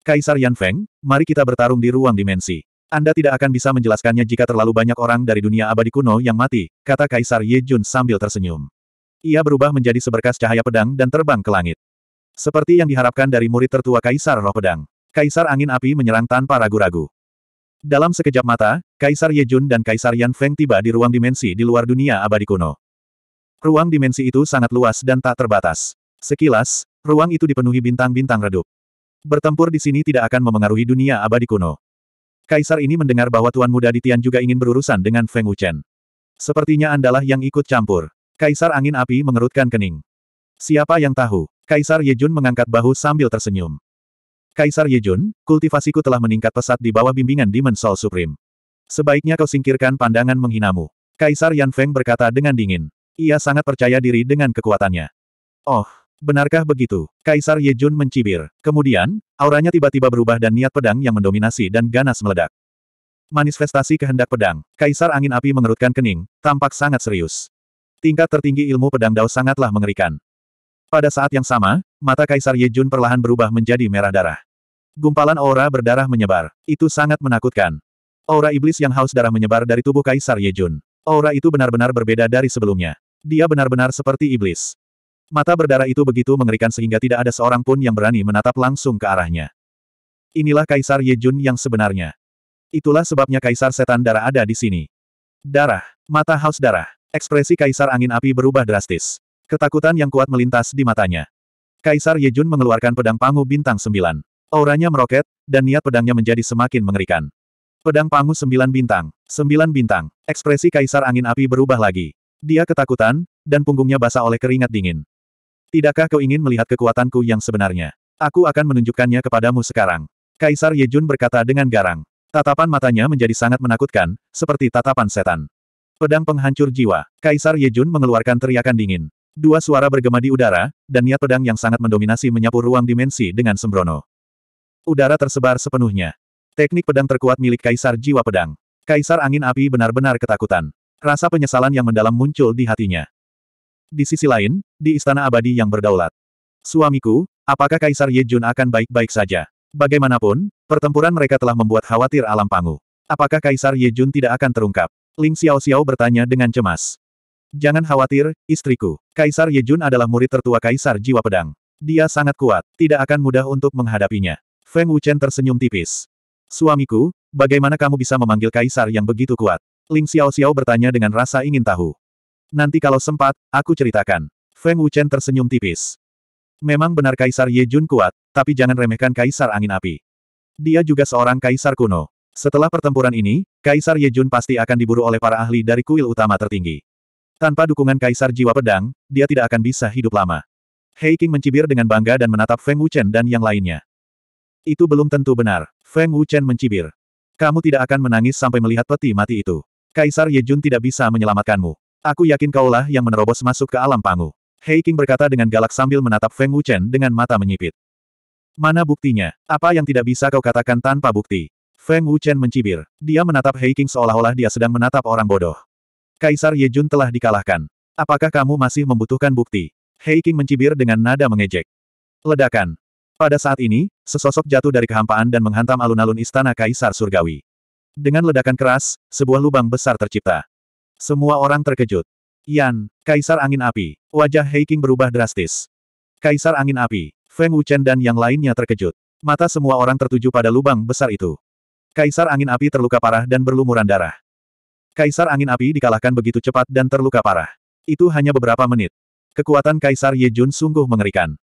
Kaisar Yan Feng, mari kita bertarung di ruang dimensi. Anda tidak akan bisa menjelaskannya jika terlalu banyak orang dari dunia abadi kuno yang mati, kata Kaisar Ye Jun sambil tersenyum. Ia berubah menjadi seberkas cahaya pedang dan terbang ke langit. Seperti yang diharapkan dari murid tertua Kaisar Roh Pedang. Kaisar Angin Api menyerang tanpa ragu-ragu. Dalam sekejap mata, Kaisar Yejun dan Kaisar Yan Feng tiba di ruang dimensi di luar dunia abadi kuno. Ruang dimensi itu sangat luas dan tak terbatas. Sekilas, ruang itu dipenuhi bintang-bintang redup. Bertempur di sini tidak akan memengaruhi dunia abadi kuno. Kaisar ini mendengar bahwa Tuan Muda di Tian juga ingin berurusan dengan Feng Wuchen. Sepertinya andalah yang ikut campur. Kaisar Angin Api mengerutkan kening. Siapa yang tahu? Kaisar Yejun mengangkat bahu sambil tersenyum. Kaisar Yejun, kultivasiku telah meningkat pesat di bawah bimbingan Demon Soul Supreme. Sebaiknya kau singkirkan pandangan menghinamu. Kaisar Yan Feng berkata dengan dingin. Ia sangat percaya diri dengan kekuatannya. Oh, benarkah begitu? Kaisar Yejun mencibir. Kemudian, auranya tiba-tiba berubah dan niat pedang yang mendominasi dan ganas meledak. Manifestasi kehendak pedang, Kaisar Angin Api mengerutkan kening, tampak sangat serius. Tingkat tertinggi ilmu pedang Dao sangatlah mengerikan. Pada saat yang sama, mata Kaisar Yejun perlahan berubah menjadi merah darah. Gumpalan aura berdarah menyebar. Itu sangat menakutkan. Aura iblis yang haus darah menyebar dari tubuh Kaisar Yejun. Aura itu benar-benar berbeda dari sebelumnya. Dia benar-benar seperti iblis. Mata berdarah itu begitu mengerikan sehingga tidak ada seorang pun yang berani menatap langsung ke arahnya. Inilah Kaisar Yejun yang sebenarnya. Itulah sebabnya Kaisar Setan Darah ada di sini. Darah, mata haus darah, ekspresi Kaisar Angin Api berubah drastis. Ketakutan yang kuat melintas di matanya. Kaisar Yejun mengeluarkan pedang pangu bintang sembilan. Auranya meroket, dan niat pedangnya menjadi semakin mengerikan. Pedang pangu sembilan bintang. Sembilan bintang. Ekspresi Kaisar Angin Api berubah lagi. Dia ketakutan, dan punggungnya basah oleh keringat dingin. Tidakkah kau ingin melihat kekuatanku yang sebenarnya? Aku akan menunjukkannya kepadamu sekarang. Kaisar Yejun berkata dengan garang. Tatapan matanya menjadi sangat menakutkan, seperti tatapan setan. Pedang penghancur jiwa. Kaisar Yejun mengeluarkan teriakan dingin. Dua suara bergema di udara, dan niat pedang yang sangat mendominasi menyapu ruang dimensi dengan sembrono. Udara tersebar sepenuhnya. Teknik pedang terkuat milik Kaisar Jiwa Pedang. Kaisar Angin Api benar-benar ketakutan. Rasa penyesalan yang mendalam muncul di hatinya. Di sisi lain, di Istana Abadi yang berdaulat. Suamiku, apakah Kaisar Ye Jun akan baik-baik saja? Bagaimanapun, pertempuran mereka telah membuat khawatir alam pangu. Apakah Kaisar Ye Jun tidak akan terungkap? Ling Xiao Xiao bertanya dengan cemas. Jangan khawatir, istriku. Kaisar Yejun adalah murid tertua Kaisar Jiwa Pedang. Dia sangat kuat, tidak akan mudah untuk menghadapinya. Feng Wuchen tersenyum tipis. Suamiku, bagaimana kamu bisa memanggil Kaisar yang begitu kuat? Ling Xiao Xiao bertanya dengan rasa ingin tahu. Nanti kalau sempat, aku ceritakan. Feng Wuchen tersenyum tipis. Memang benar Kaisar Yejun kuat, tapi jangan remehkan Kaisar Angin Api. Dia juga seorang Kaisar kuno. Setelah pertempuran ini, Kaisar Yejun pasti akan diburu oleh para ahli dari kuil utama tertinggi. Tanpa dukungan Kaisar Jiwa Pedang, dia tidak akan bisa hidup lama. Hei King mencibir dengan bangga dan menatap Feng Wuchen dan yang lainnya. Itu belum tentu benar. Feng Wuchen mencibir. Kamu tidak akan menangis sampai melihat peti mati itu. Kaisar Ye Jun tidak bisa menyelamatkanmu. Aku yakin kaulah yang menerobos masuk ke alam pangu. Hei King berkata dengan galak sambil menatap Feng Wuchen dengan mata menyipit. Mana buktinya? Apa yang tidak bisa kau katakan tanpa bukti? Feng Wuchen mencibir. Dia menatap Hei King seolah-olah dia sedang menatap orang bodoh. Kaisar Yejun telah dikalahkan. Apakah kamu masih membutuhkan bukti? Hei King mencibir dengan nada mengejek. Ledakan. Pada saat ini, sesosok jatuh dari kehampaan dan menghantam alun-alun istana Kaisar Surgawi. Dengan ledakan keras, sebuah lubang besar tercipta. Semua orang terkejut. Yan, Kaisar Angin Api. Wajah Hei King berubah drastis. Kaisar Angin Api, Feng Wuchen dan yang lainnya terkejut. Mata semua orang tertuju pada lubang besar itu. Kaisar Angin Api terluka parah dan berlumuran darah. Kaisar Angin Api dikalahkan begitu cepat dan terluka parah. Itu hanya beberapa menit. Kekuatan Kaisar Yejun sungguh mengerikan.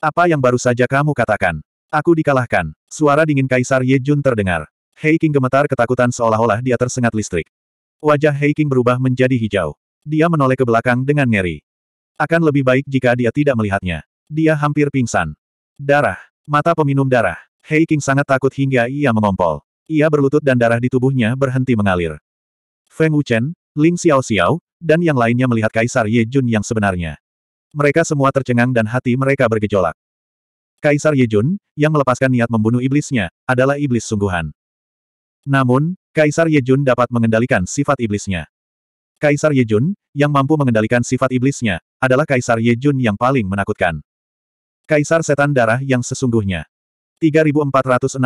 Apa yang baru saja kamu katakan? Aku dikalahkan. Suara dingin Kaisar Yejun terdengar. Hei King gemetar ketakutan seolah-olah dia tersengat listrik. Wajah Hei King berubah menjadi hijau. Dia menoleh ke belakang dengan ngeri. Akan lebih baik jika dia tidak melihatnya. Dia hampir pingsan. Darah. Mata peminum darah. Hei King sangat takut hingga ia mengompol. Ia berlutut dan darah di tubuhnya berhenti mengalir. Feng Wuchen, Ling Xiao Xiao, dan yang lainnya melihat Kaisar Ye Jun yang sebenarnya. Mereka semua tercengang dan hati mereka bergejolak. Kaisar Ye Jun, yang melepaskan niat membunuh iblisnya, adalah iblis sungguhan. Namun, Kaisar Ye Jun dapat mengendalikan sifat iblisnya. Kaisar Ye Jun, yang mampu mengendalikan sifat iblisnya, adalah Kaisar Ye Jun yang paling menakutkan. Kaisar Setan Darah yang sesungguhnya. 3467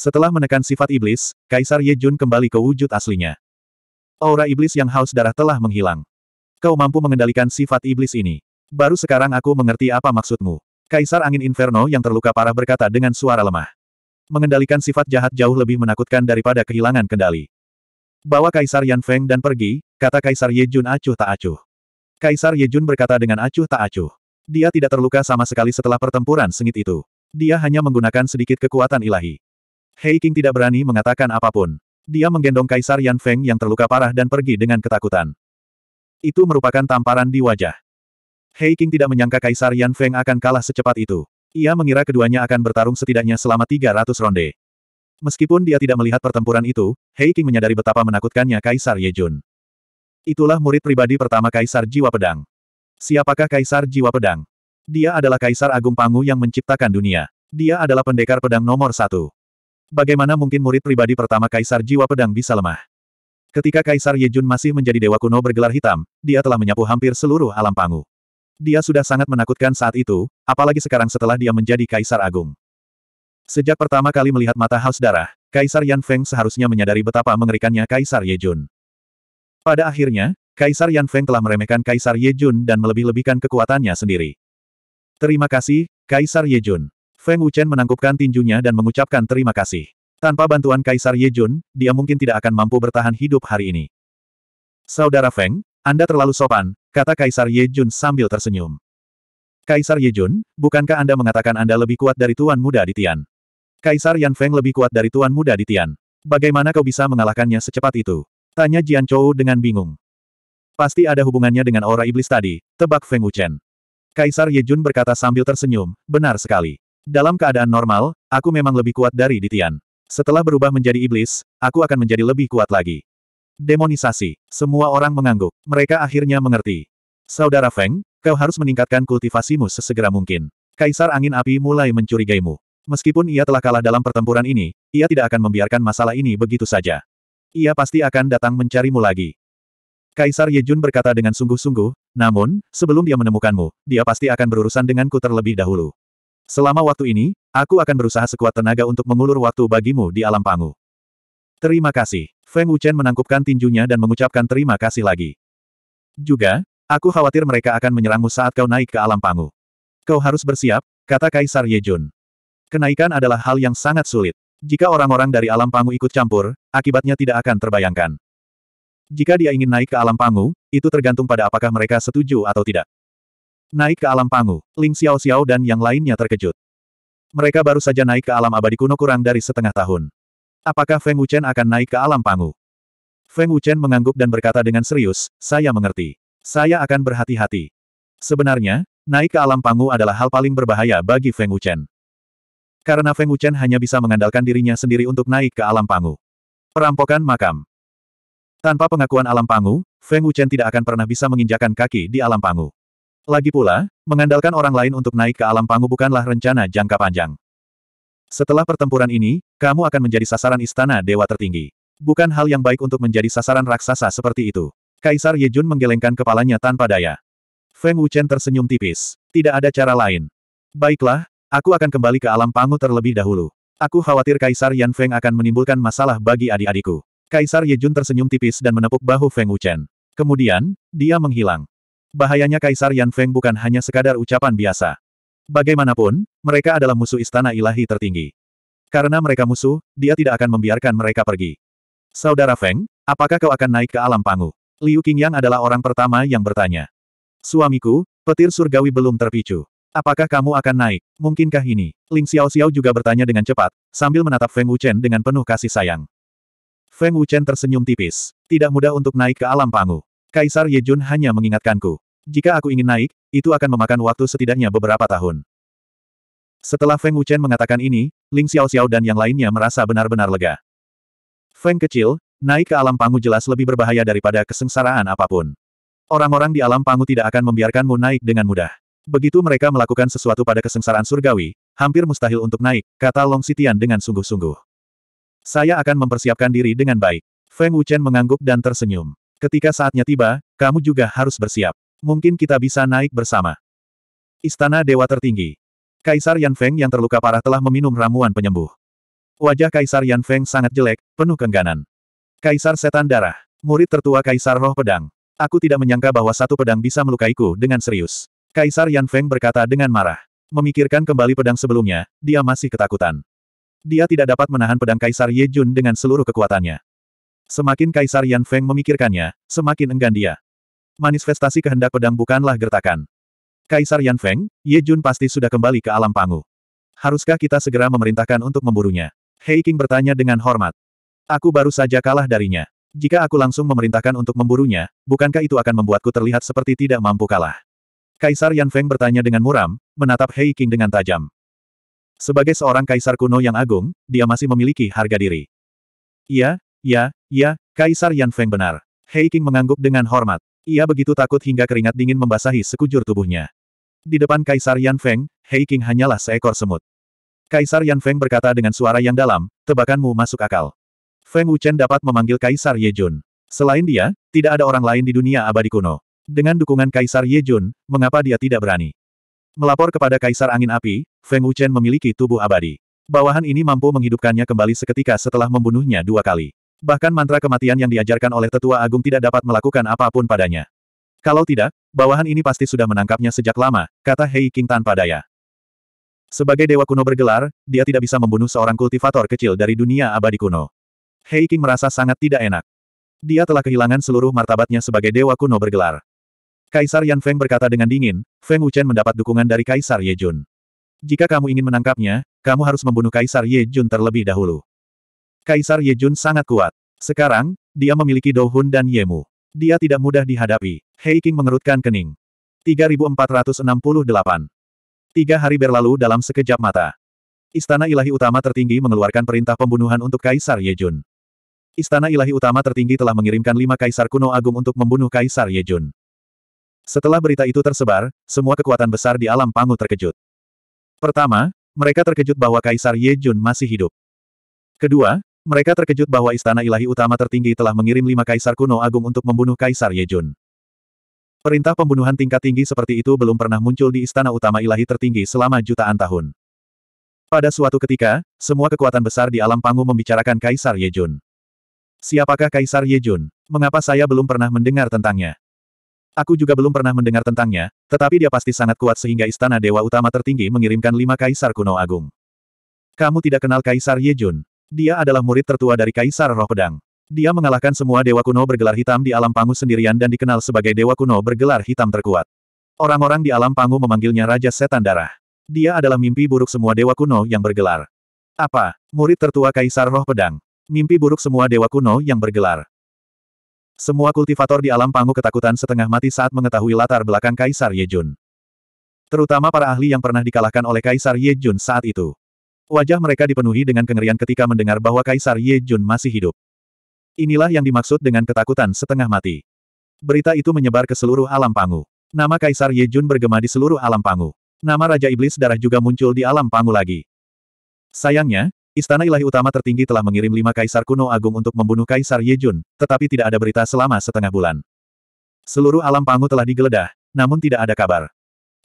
setelah menekan sifat iblis, Kaisar Ye Jun kembali ke wujud aslinya. Aura iblis yang haus darah telah menghilang. Kau mampu mengendalikan sifat iblis ini. Baru sekarang aku mengerti apa maksudmu. Kaisar Angin Inferno yang terluka parah berkata dengan suara lemah. Mengendalikan sifat jahat jauh lebih menakutkan daripada kehilangan kendali. Bawa Kaisar Yan Feng dan pergi, kata Kaisar Ye Jun acuh tak acuh. Kaisar Ye Jun berkata dengan acuh tak acuh. Dia tidak terluka sama sekali setelah pertempuran sengit itu. Dia hanya menggunakan sedikit kekuatan ilahi. Hei King tidak berani mengatakan apapun. Dia menggendong Kaisar Yan Feng yang terluka parah dan pergi dengan ketakutan. Itu merupakan tamparan di wajah. Hei King tidak menyangka Kaisar Yan Feng akan kalah secepat itu. Ia mengira keduanya akan bertarung setidaknya selama 300 ronde. Meskipun dia tidak melihat pertempuran itu, Hei King menyadari betapa menakutkannya Kaisar Ye Jun. Itulah murid pribadi pertama Kaisar Jiwa Pedang. Siapakah Kaisar Jiwa Pedang? Dia adalah Kaisar Agung Pangu yang menciptakan dunia. Dia adalah pendekar pedang nomor satu. Bagaimana mungkin murid pribadi pertama Kaisar Jiwa Pedang bisa lemah? Ketika Kaisar Yejun masih menjadi dewa kuno bergelar hitam, dia telah menyapu hampir seluruh alam pangu. Dia sudah sangat menakutkan saat itu, apalagi sekarang setelah dia menjadi Kaisar Agung. Sejak pertama kali melihat mata haus darah, Kaisar Yan Feng seharusnya menyadari betapa mengerikannya Kaisar Yejun. Pada akhirnya, Kaisar Yan Feng telah meremehkan Kaisar Yejun dan melebih-lebihkan kekuatannya sendiri. Terima kasih, Kaisar Yejun. Feng Wuchen menangkupkan tinjunya dan mengucapkan terima kasih. Tanpa bantuan Kaisar Yejun, dia mungkin tidak akan mampu bertahan hidup hari ini. Saudara Feng, Anda terlalu sopan, kata Kaisar Yejun sambil tersenyum. Kaisar Yejun, bukankah Anda mengatakan Anda lebih kuat dari Tuan Muda di Tian? Kaisar Yan Feng lebih kuat dari Tuan Muda di Tian. Bagaimana kau bisa mengalahkannya secepat itu? Tanya Jian Chou dengan bingung. Pasti ada hubungannya dengan aura iblis tadi, tebak Feng Wuchen. Kaisar Yejun berkata sambil tersenyum, benar sekali. Dalam keadaan normal, aku memang lebih kuat dari Ditian. Setelah berubah menjadi iblis, aku akan menjadi lebih kuat lagi. Demonisasi. Semua orang mengangguk. Mereka akhirnya mengerti. Saudara Feng, kau harus meningkatkan kultivasimu sesegera mungkin. Kaisar Angin Api mulai mencurigaimu. Meskipun ia telah kalah dalam pertempuran ini, ia tidak akan membiarkan masalah ini begitu saja. Ia pasti akan datang mencarimu lagi. Kaisar Yejun berkata dengan sungguh-sungguh, namun, sebelum dia menemukanmu, dia pasti akan berurusan denganku terlebih dahulu. Selama waktu ini, aku akan berusaha sekuat tenaga untuk mengulur waktu bagimu di alam pangu. Terima kasih. Feng Wuchen menangkupkan tinjunya dan mengucapkan terima kasih lagi. Juga, aku khawatir mereka akan menyerangmu saat kau naik ke alam pangu. Kau harus bersiap, kata Kaisar Yejun. Kenaikan adalah hal yang sangat sulit. Jika orang-orang dari alam pangu ikut campur, akibatnya tidak akan terbayangkan. Jika dia ingin naik ke alam pangu, itu tergantung pada apakah mereka setuju atau tidak. Naik ke alam pangu, Ling Xiao Xiao dan yang lainnya terkejut. Mereka baru saja naik ke alam abadi kuno kurang dari setengah tahun. Apakah Feng Wuchen akan naik ke alam pangu? Feng Wuchen mengangguk dan berkata dengan serius, saya mengerti. Saya akan berhati-hati. Sebenarnya, naik ke alam pangu adalah hal paling berbahaya bagi Feng Wuchen. Karena Feng Wuchen hanya bisa mengandalkan dirinya sendiri untuk naik ke alam pangu. Perampokan makam. Tanpa pengakuan alam pangu, Feng Wuchen tidak akan pernah bisa menginjakan kaki di alam pangu. Lagi pula, mengandalkan orang lain untuk naik ke alam pangu bukanlah rencana jangka panjang. Setelah pertempuran ini, kamu akan menjadi sasaran istana dewa tertinggi. Bukan hal yang baik untuk menjadi sasaran raksasa seperti itu. Kaisar Yejun menggelengkan kepalanya tanpa daya. Feng Wuchen tersenyum tipis. Tidak ada cara lain. Baiklah, aku akan kembali ke alam pangu terlebih dahulu. Aku khawatir Kaisar Yan Feng akan menimbulkan masalah bagi adik-adikku. Kaisar Yejun tersenyum tipis dan menepuk bahu Feng Wuchen. Kemudian, dia menghilang. Bahayanya Kaisar Yan Feng bukan hanya sekadar ucapan biasa. Bagaimanapun, mereka adalah musuh istana ilahi tertinggi. Karena mereka musuh, dia tidak akan membiarkan mereka pergi. Saudara Feng, apakah kau akan naik ke alam pangu? Liu Qingyang adalah orang pertama yang bertanya. Suamiku, petir surgawi belum terpicu. Apakah kamu akan naik? Mungkinkah ini? Ling Xiao Xiao juga bertanya dengan cepat, sambil menatap Feng Wuchen dengan penuh kasih sayang. Feng Wuchen tersenyum tipis. Tidak mudah untuk naik ke alam pangu. Kaisar Yejun hanya mengingatkanku. Jika aku ingin naik, itu akan memakan waktu setidaknya beberapa tahun. Setelah Feng Wuchen mengatakan ini, Ling Xiao Xiao dan yang lainnya merasa benar-benar lega. Feng kecil, naik ke alam pangu jelas lebih berbahaya daripada kesengsaraan apapun. Orang-orang di alam pangu tidak akan membiarkanmu naik dengan mudah. Begitu mereka melakukan sesuatu pada kesengsaraan surgawi, hampir mustahil untuk naik, kata Long Sitian dengan sungguh-sungguh. Saya akan mempersiapkan diri dengan baik. Feng Wuchen mengangguk dan tersenyum. Ketika saatnya tiba, kamu juga harus bersiap. Mungkin kita bisa naik bersama. Istana Dewa Tertinggi. Kaisar Yan Feng yang terluka parah telah meminum ramuan penyembuh. Wajah Kaisar Yan Feng sangat jelek, penuh kengganan. Kaisar Setan Darah. Murid tertua Kaisar Roh Pedang. Aku tidak menyangka bahwa satu pedang bisa melukaiku dengan serius. Kaisar Yan Feng berkata dengan marah. Memikirkan kembali pedang sebelumnya, dia masih ketakutan. Dia tidak dapat menahan pedang Kaisar Ye Jun dengan seluruh kekuatannya. Semakin Kaisar Yan Feng memikirkannya, semakin enggan dia. Manifestasi kehendak pedang bukanlah gertakan. Kaisar Yan Feng, Ye Jun pasti sudah kembali ke alam pangu. Haruskah kita segera memerintahkan untuk memburunya? Hei King bertanya dengan hormat. Aku baru saja kalah darinya. Jika aku langsung memerintahkan untuk memburunya, bukankah itu akan membuatku terlihat seperti tidak mampu kalah? Kaisar Yan Feng bertanya dengan muram, menatap Hei King dengan tajam. Sebagai seorang kaisar kuno yang agung, dia masih memiliki harga diri. Iya. Ya, ya, Kaisar Yan Feng benar. Hei King mengangguk dengan hormat. Ia begitu takut hingga keringat dingin membasahi sekujur tubuhnya. Di depan Kaisar Yan Feng, Hei King hanyalah seekor semut. Kaisar Yan Feng berkata dengan suara yang dalam, tebakanmu masuk akal. Feng Wuchen dapat memanggil Kaisar Ye Jun. Selain dia, tidak ada orang lain di dunia abadi kuno. Dengan dukungan Kaisar Ye Jun, mengapa dia tidak berani? Melapor kepada Kaisar Angin Api, Feng Wuchen memiliki tubuh abadi. Bawahan ini mampu menghidupkannya kembali seketika setelah membunuhnya dua kali. Bahkan mantra kematian yang diajarkan oleh tetua agung tidak dapat melakukan apapun padanya. Kalau tidak, bawahan ini pasti sudah menangkapnya sejak lama, kata Hei King tanpa daya. Sebagai dewa kuno bergelar, dia tidak bisa membunuh seorang kultivator kecil dari dunia abadi kuno. Hei King merasa sangat tidak enak. Dia telah kehilangan seluruh martabatnya sebagai dewa kuno bergelar. Kaisar Yan Feng berkata dengan dingin, Feng Wuchen mendapat dukungan dari Kaisar Ye Jun. Jika kamu ingin menangkapnya, kamu harus membunuh Kaisar Ye Jun terlebih dahulu. Kaisar Yejun sangat kuat. Sekarang, dia memiliki Dohun dan Yemu. Dia tidak mudah dihadapi. Hei King mengerutkan kening. 3468. Tiga hari berlalu dalam sekejap mata. Istana Ilahi Utama tertinggi mengeluarkan perintah pembunuhan untuk Kaisar Yejun. Istana Ilahi Utama tertinggi telah mengirimkan lima kaisar kuno agung untuk membunuh Kaisar Yejun. Setelah berita itu tersebar, semua kekuatan besar di alam Pangu terkejut. Pertama, mereka terkejut bahwa Kaisar Yejun masih hidup. Kedua, mereka terkejut bahwa istana ilahi utama tertinggi telah mengirim lima kaisar kuno agung untuk membunuh Kaisar Yejun. Perintah pembunuhan tingkat tinggi seperti itu belum pernah muncul di istana utama ilahi tertinggi selama jutaan tahun. Pada suatu ketika, semua kekuatan besar di alam panggung membicarakan Kaisar Yejun. Siapakah Kaisar Yejun? Mengapa saya belum pernah mendengar tentangnya? Aku juga belum pernah mendengar tentangnya, tetapi dia pasti sangat kuat sehingga istana dewa utama tertinggi mengirimkan lima kaisar kuno agung. Kamu tidak kenal Kaisar Yejun, dia adalah murid tertua dari Kaisar Roh Pedang. Dia mengalahkan semua dewa kuno bergelar hitam di alam pangu sendirian dan dikenal sebagai dewa kuno bergelar hitam terkuat. Orang-orang di alam pangu memanggilnya Raja Setan Darah. Dia adalah mimpi buruk semua dewa kuno yang bergelar. Apa? Murid tertua Kaisar Roh Pedang. Mimpi buruk semua dewa kuno yang bergelar. Semua kultivator di alam pangu ketakutan setengah mati saat mengetahui latar belakang Kaisar Yejun. Terutama para ahli yang pernah dikalahkan oleh Kaisar Yejun saat itu. Wajah mereka dipenuhi dengan kengerian ketika mendengar bahwa Kaisar Ye Jun masih hidup. Inilah yang dimaksud dengan ketakutan setengah mati. Berita itu menyebar ke seluruh alam pangu. Nama Kaisar Ye Jun bergema di seluruh alam pangu. Nama Raja Iblis Darah juga muncul di alam pangu lagi. Sayangnya, Istana Ilahi Utama tertinggi telah mengirim lima kaisar kuno agung untuk membunuh Kaisar Ye Jun, tetapi tidak ada berita selama setengah bulan. Seluruh alam pangu telah digeledah, namun tidak ada kabar.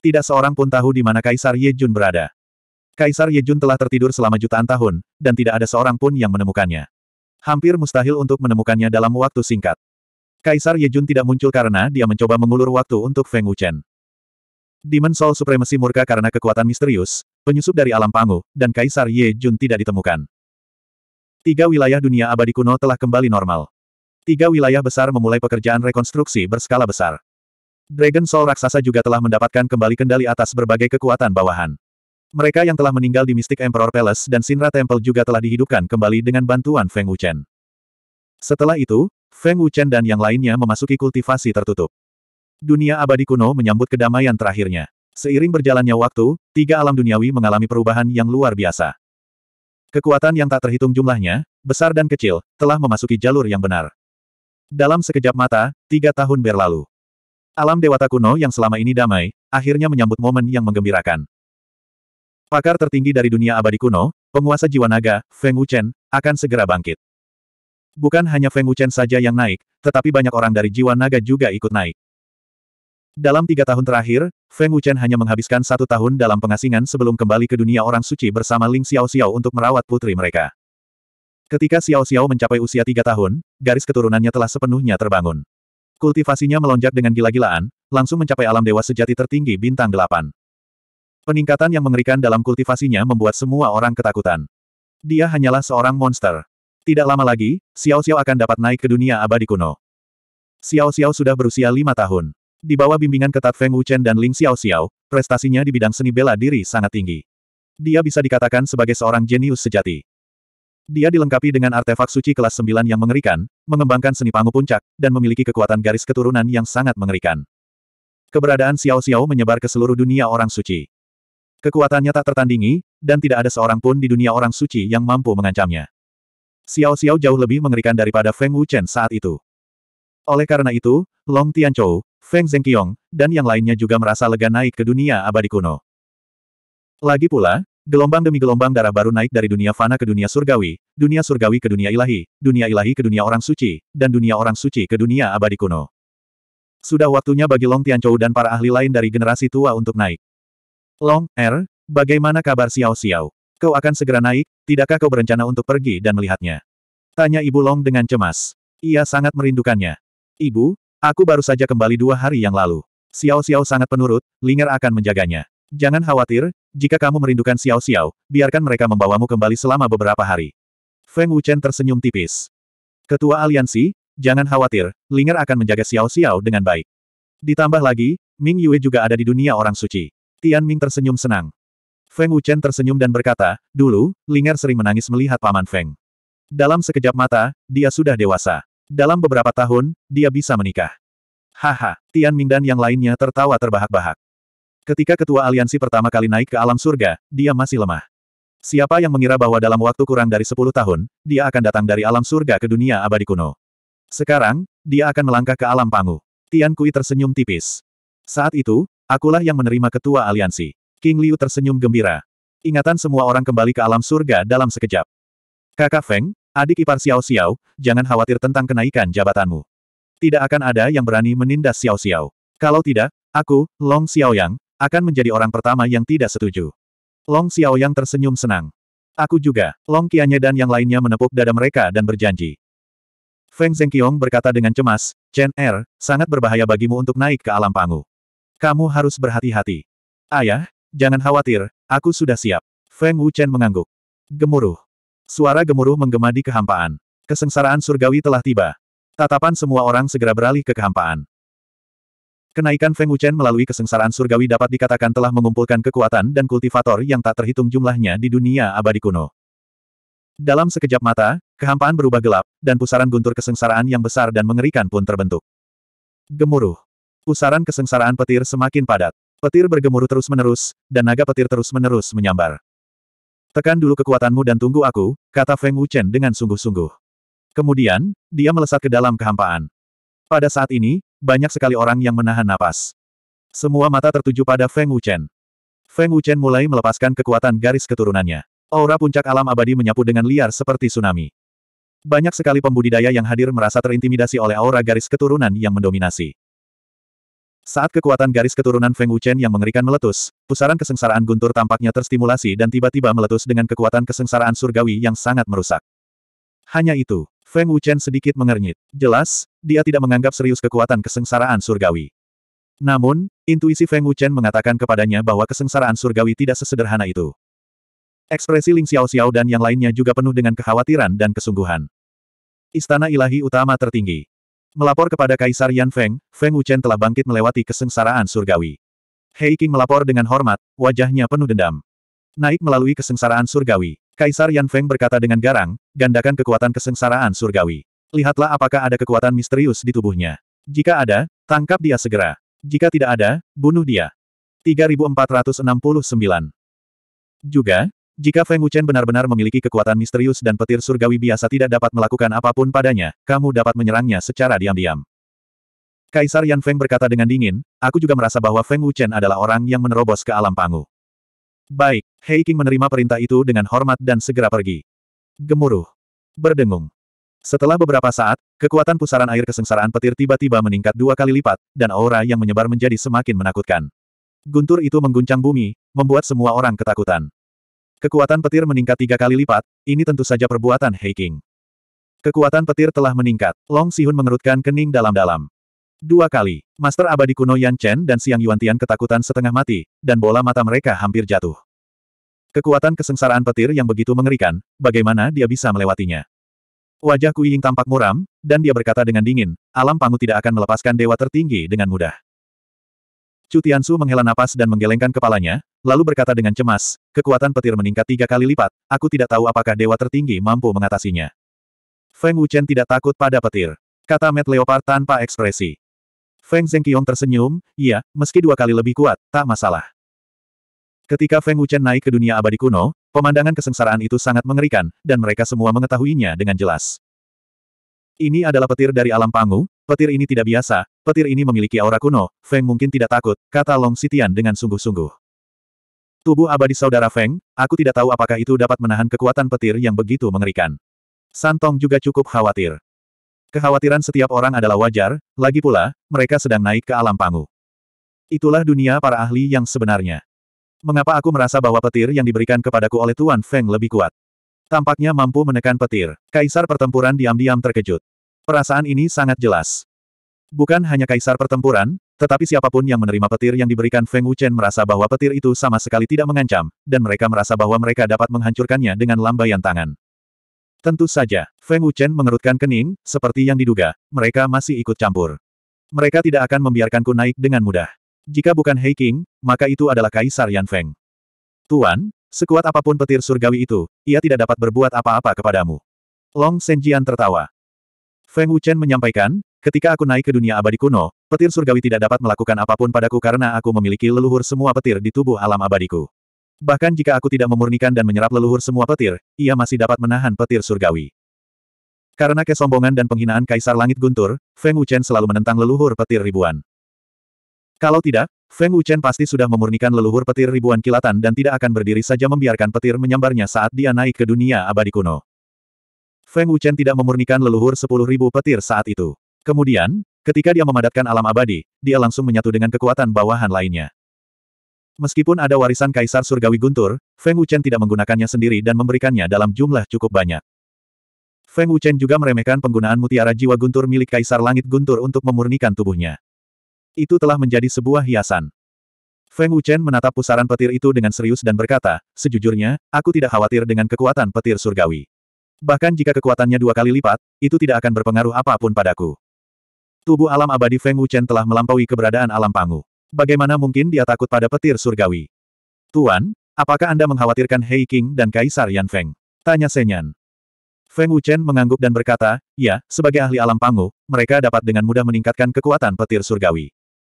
Tidak seorang pun tahu di mana Kaisar Ye Jun berada. Kaisar Yejun telah tertidur selama jutaan tahun, dan tidak ada seorang pun yang menemukannya. Hampir mustahil untuk menemukannya dalam waktu singkat. Kaisar Yejun tidak muncul karena dia mencoba mengulur waktu untuk Feng Wuchen. Demon Soul Supremacy murka karena kekuatan misterius, penyusup dari alam pangu, dan Kaisar Yejun tidak ditemukan. Tiga wilayah dunia abadi kuno telah kembali normal. Tiga wilayah besar memulai pekerjaan rekonstruksi berskala besar. Dragon Soul Raksasa juga telah mendapatkan kembali kendali atas berbagai kekuatan bawahan. Mereka yang telah meninggal di Mystic Emperor Palace dan Sinra Temple juga telah dihidupkan kembali dengan bantuan Feng Wuchen. Setelah itu, Feng Wuchen dan yang lainnya memasuki kultivasi tertutup. Dunia abadi kuno menyambut kedamaian terakhirnya. Seiring berjalannya waktu, tiga alam duniawi mengalami perubahan yang luar biasa. Kekuatan yang tak terhitung jumlahnya, besar dan kecil, telah memasuki jalur yang benar. Dalam sekejap mata, tiga tahun berlalu. Alam dewata kuno yang selama ini damai, akhirnya menyambut momen yang menggembirakan. Pakar tertinggi dari dunia abadi kuno, penguasa jiwa naga, Feng Wuchen, akan segera bangkit. Bukan hanya Feng Wuchen saja yang naik, tetapi banyak orang dari jiwa naga juga ikut naik. Dalam tiga tahun terakhir, Feng Wuchen hanya menghabiskan satu tahun dalam pengasingan sebelum kembali ke dunia orang suci bersama Ling Xiao Xiao untuk merawat putri mereka. Ketika Xiao Xiao mencapai usia tiga tahun, garis keturunannya telah sepenuhnya terbangun. Kultivasinya melonjak dengan gila-gilaan, langsung mencapai alam dewa sejati tertinggi bintang delapan. Peningkatan yang mengerikan dalam kultivasinya membuat semua orang ketakutan. Dia hanyalah seorang monster. Tidak lama lagi, Xiao Xiao akan dapat naik ke dunia abadi kuno. Xiao Xiao sudah berusia lima tahun. Di bawah bimbingan ketat Feng Wuchen dan Ling Xiao Xiao, prestasinya di bidang seni bela diri sangat tinggi. Dia bisa dikatakan sebagai seorang jenius sejati. Dia dilengkapi dengan artefak suci kelas 9 yang mengerikan, mengembangkan seni pangu puncak, dan memiliki kekuatan garis keturunan yang sangat mengerikan. Keberadaan Xiao Xiao menyebar ke seluruh dunia orang suci. Kekuatannya tak tertandingi, dan tidak ada seorang pun di dunia orang suci yang mampu mengancamnya. Xiao Xiao jauh lebih mengerikan daripada Feng Wuchen saat itu. Oleh karena itu, Long Tianchou, Feng Zhengqiong, dan yang lainnya juga merasa lega naik ke dunia abadi kuno. Lagi pula, gelombang demi gelombang darah baru naik dari dunia fana ke dunia surgawi, dunia surgawi ke dunia ilahi, dunia ilahi ke dunia orang suci, dan dunia orang suci ke dunia abadi kuno. Sudah waktunya bagi Long Tianchou dan para ahli lain dari generasi tua untuk naik. Long, Er, bagaimana kabar Xiao Xiao? Kau akan segera naik, tidakkah kau berencana untuk pergi dan melihatnya? Tanya Ibu Long dengan cemas. Ia sangat merindukannya. Ibu, aku baru saja kembali dua hari yang lalu. Xiao Xiao sangat penurut, Linger akan menjaganya. Jangan khawatir, jika kamu merindukan Xiao Xiao, biarkan mereka membawamu kembali selama beberapa hari. Feng Wuchen tersenyum tipis. Ketua aliansi, jangan khawatir, Linger akan menjaga Xiao Xiao dengan baik. Ditambah lagi, Ming Yue juga ada di dunia orang suci. Tian Ming tersenyum senang. Feng Wuchen tersenyum dan berkata, dulu, Linger sering menangis melihat paman Feng. Dalam sekejap mata, dia sudah dewasa. Dalam beberapa tahun, dia bisa menikah. Haha, Tian Ming dan yang lainnya tertawa terbahak-bahak. Ketika ketua aliansi pertama kali naik ke alam surga, dia masih lemah. Siapa yang mengira bahwa dalam waktu kurang dari 10 tahun, dia akan datang dari alam surga ke dunia abadi kuno. Sekarang, dia akan melangkah ke alam pangu. Tian Kui tersenyum tipis. Saat itu, Akulah yang menerima ketua aliansi. King Liu tersenyum gembira. Ingatan semua orang kembali ke alam surga dalam sekejap. Kakak Feng, adik ipar Xiao Xiao, jangan khawatir tentang kenaikan jabatanmu. Tidak akan ada yang berani menindas Xiao Xiao. Kalau tidak, aku, Long Xiao Yang, akan menjadi orang pertama yang tidak setuju. Long Xiao Yang tersenyum senang. Aku juga, Long Qianye dan yang lainnya menepuk dada mereka dan berjanji. Feng Zhengqiong berkata dengan cemas, Chen Er, sangat berbahaya bagimu untuk naik ke alam panggung. Kamu harus berhati-hati. Ayah, jangan khawatir, aku sudah siap. Feng Wuchen mengangguk. Gemuruh. Suara gemuruh menggema di kehampaan. Kesengsaraan surgawi telah tiba. Tatapan semua orang segera beralih ke kehampaan. Kenaikan Feng Wuchen melalui kesengsaraan surgawi dapat dikatakan telah mengumpulkan kekuatan dan kultivator yang tak terhitung jumlahnya di dunia abadi kuno. Dalam sekejap mata, kehampaan berubah gelap, dan pusaran guntur kesengsaraan yang besar dan mengerikan pun terbentuk. Gemuruh. Pusaran kesengsaraan petir semakin padat. Petir bergemuruh terus-menerus, dan naga petir terus-menerus menyambar. Tekan dulu kekuatanmu dan tunggu aku, kata Feng Wuchen dengan sungguh-sungguh. Kemudian, dia melesat ke dalam kehampaan. Pada saat ini, banyak sekali orang yang menahan napas. Semua mata tertuju pada Feng Wuchen. Feng Wuchen mulai melepaskan kekuatan garis keturunannya. Aura puncak alam abadi menyapu dengan liar seperti tsunami. Banyak sekali pembudidaya yang hadir merasa terintimidasi oleh aura garis keturunan yang mendominasi. Saat kekuatan garis keturunan Feng Wuchen yang mengerikan meletus, pusaran kesengsaraan guntur tampaknya terstimulasi dan tiba-tiba meletus dengan kekuatan kesengsaraan surgawi yang sangat merusak. Hanya itu, Feng Wuchen sedikit mengernyit. Jelas, dia tidak menganggap serius kekuatan kesengsaraan surgawi. Namun, intuisi Feng Wuchen mengatakan kepadanya bahwa kesengsaraan surgawi tidak sesederhana itu. Ekspresi Ling Xiao Xiao dan yang lainnya juga penuh dengan kekhawatiran dan kesungguhan. Istana Ilahi Utama Tertinggi Melapor kepada Kaisar Yan Feng, Feng Wuchen telah bangkit melewati kesengsaraan surgawi. Hei King melapor dengan hormat, wajahnya penuh dendam. Naik melalui kesengsaraan surgawi. Kaisar Yan Feng berkata dengan garang, gandakan kekuatan kesengsaraan surgawi. Lihatlah apakah ada kekuatan misterius di tubuhnya. Jika ada, tangkap dia segera. Jika tidak ada, bunuh dia. 3469 Juga, jika Feng Wuchen benar-benar memiliki kekuatan misterius dan petir surgawi biasa tidak dapat melakukan apapun padanya, kamu dapat menyerangnya secara diam-diam. Kaisar Yan Feng berkata dengan dingin, aku juga merasa bahwa Feng Wuchen adalah orang yang menerobos ke alam pangu. Baik, Hei King menerima perintah itu dengan hormat dan segera pergi. Gemuruh. Berdengung. Setelah beberapa saat, kekuatan pusaran air kesengsaraan petir tiba-tiba meningkat dua kali lipat, dan aura yang menyebar menjadi semakin menakutkan. Guntur itu mengguncang bumi, membuat semua orang ketakutan. Kekuatan petir meningkat tiga kali lipat, ini tentu saja perbuatan Heiking. Kekuatan petir telah meningkat. Long Sihun mengerutkan kening dalam-dalam. Dua kali, Master Abadi kuno Yan Chen dan Siang Yuan Tian ketakutan setengah mati, dan bola mata mereka hampir jatuh. Kekuatan kesengsaraan petir yang begitu mengerikan, bagaimana dia bisa melewatinya? Wajah Kui Ying tampak muram, dan dia berkata dengan dingin, alam pangu tidak akan melepaskan dewa tertinggi dengan mudah. Su menghela napas dan menggelengkan kepalanya, lalu berkata dengan cemas, kekuatan petir meningkat tiga kali lipat, aku tidak tahu apakah dewa tertinggi mampu mengatasinya. Feng Wuchen tidak takut pada petir. Kata Matt Leopard tanpa ekspresi. Feng Zhengqiong tersenyum, iya, meski dua kali lebih kuat, tak masalah. Ketika Feng Wuchen naik ke dunia abadi kuno, pemandangan kesengsaraan itu sangat mengerikan, dan mereka semua mengetahuinya dengan jelas. Ini adalah petir dari alam pangu, petir ini tidak biasa, petir ini memiliki aura kuno, Feng mungkin tidak takut, kata Long Sitian dengan sungguh-sungguh. Tubuh abadi saudara Feng, aku tidak tahu apakah itu dapat menahan kekuatan petir yang begitu mengerikan. Santong juga cukup khawatir. Kekhawatiran setiap orang adalah wajar, lagi pula, mereka sedang naik ke alam pangu. Itulah dunia para ahli yang sebenarnya. Mengapa aku merasa bahwa petir yang diberikan kepadaku oleh Tuan Feng lebih kuat? Tampaknya mampu menekan petir. Kaisar pertempuran diam-diam terkejut. Perasaan ini sangat jelas. Bukan hanya kaisar pertempuran, tetapi siapapun yang menerima petir yang diberikan Feng Wuchen merasa bahwa petir itu sama sekali tidak mengancam, dan mereka merasa bahwa mereka dapat menghancurkannya dengan lambaian tangan. Tentu saja, Feng Wuchen mengerutkan kening, seperti yang diduga, mereka masih ikut campur. Mereka tidak akan membiarkanku naik dengan mudah. Jika bukan Hei King, maka itu adalah Kaisar Yan Feng. Tuan, sekuat apapun petir surgawi itu, ia tidak dapat berbuat apa-apa kepadamu. Long Senjian tertawa. Feng Wuchen menyampaikan, Ketika aku naik ke dunia abadi kuno, petir surgawi tidak dapat melakukan apapun padaku karena aku memiliki leluhur semua petir di tubuh alam abadiku. Bahkan jika aku tidak memurnikan dan menyerap leluhur semua petir, ia masih dapat menahan petir surgawi. Karena kesombongan dan penghinaan Kaisar Langit Guntur, Feng Wuchen selalu menentang leluhur petir ribuan. Kalau tidak, Feng Wuchen pasti sudah memurnikan leluhur petir ribuan kilatan dan tidak akan berdiri saja membiarkan petir menyambarnya saat dia naik ke dunia abadi kuno. Feng Wuchen tidak memurnikan leluhur sepuluh ribu petir saat itu. Kemudian, ketika dia memadatkan alam abadi, dia langsung menyatu dengan kekuatan bawahan lainnya. Meskipun ada warisan Kaisar Surgawi Guntur, Feng Wuchen tidak menggunakannya sendiri dan memberikannya dalam jumlah cukup banyak. Feng Wuchen juga meremehkan penggunaan mutiara jiwa Guntur milik Kaisar Langit Guntur untuk memurnikan tubuhnya. Itu telah menjadi sebuah hiasan. Feng Wuchen menatap pusaran petir itu dengan serius dan berkata, sejujurnya, aku tidak khawatir dengan kekuatan petir surgawi. Bahkan jika kekuatannya dua kali lipat, itu tidak akan berpengaruh apapun padaku. Tubuh alam abadi Feng Wuchen telah melampaui keberadaan alam pangu. Bagaimana mungkin dia takut pada petir surgawi? Tuan, apakah Anda mengkhawatirkan Hei King dan Kaisar Yan Feng? Tanya Senyan. Feng Wuchen mengangguk dan berkata, ya, sebagai ahli alam pangu, mereka dapat dengan mudah meningkatkan kekuatan petir surgawi.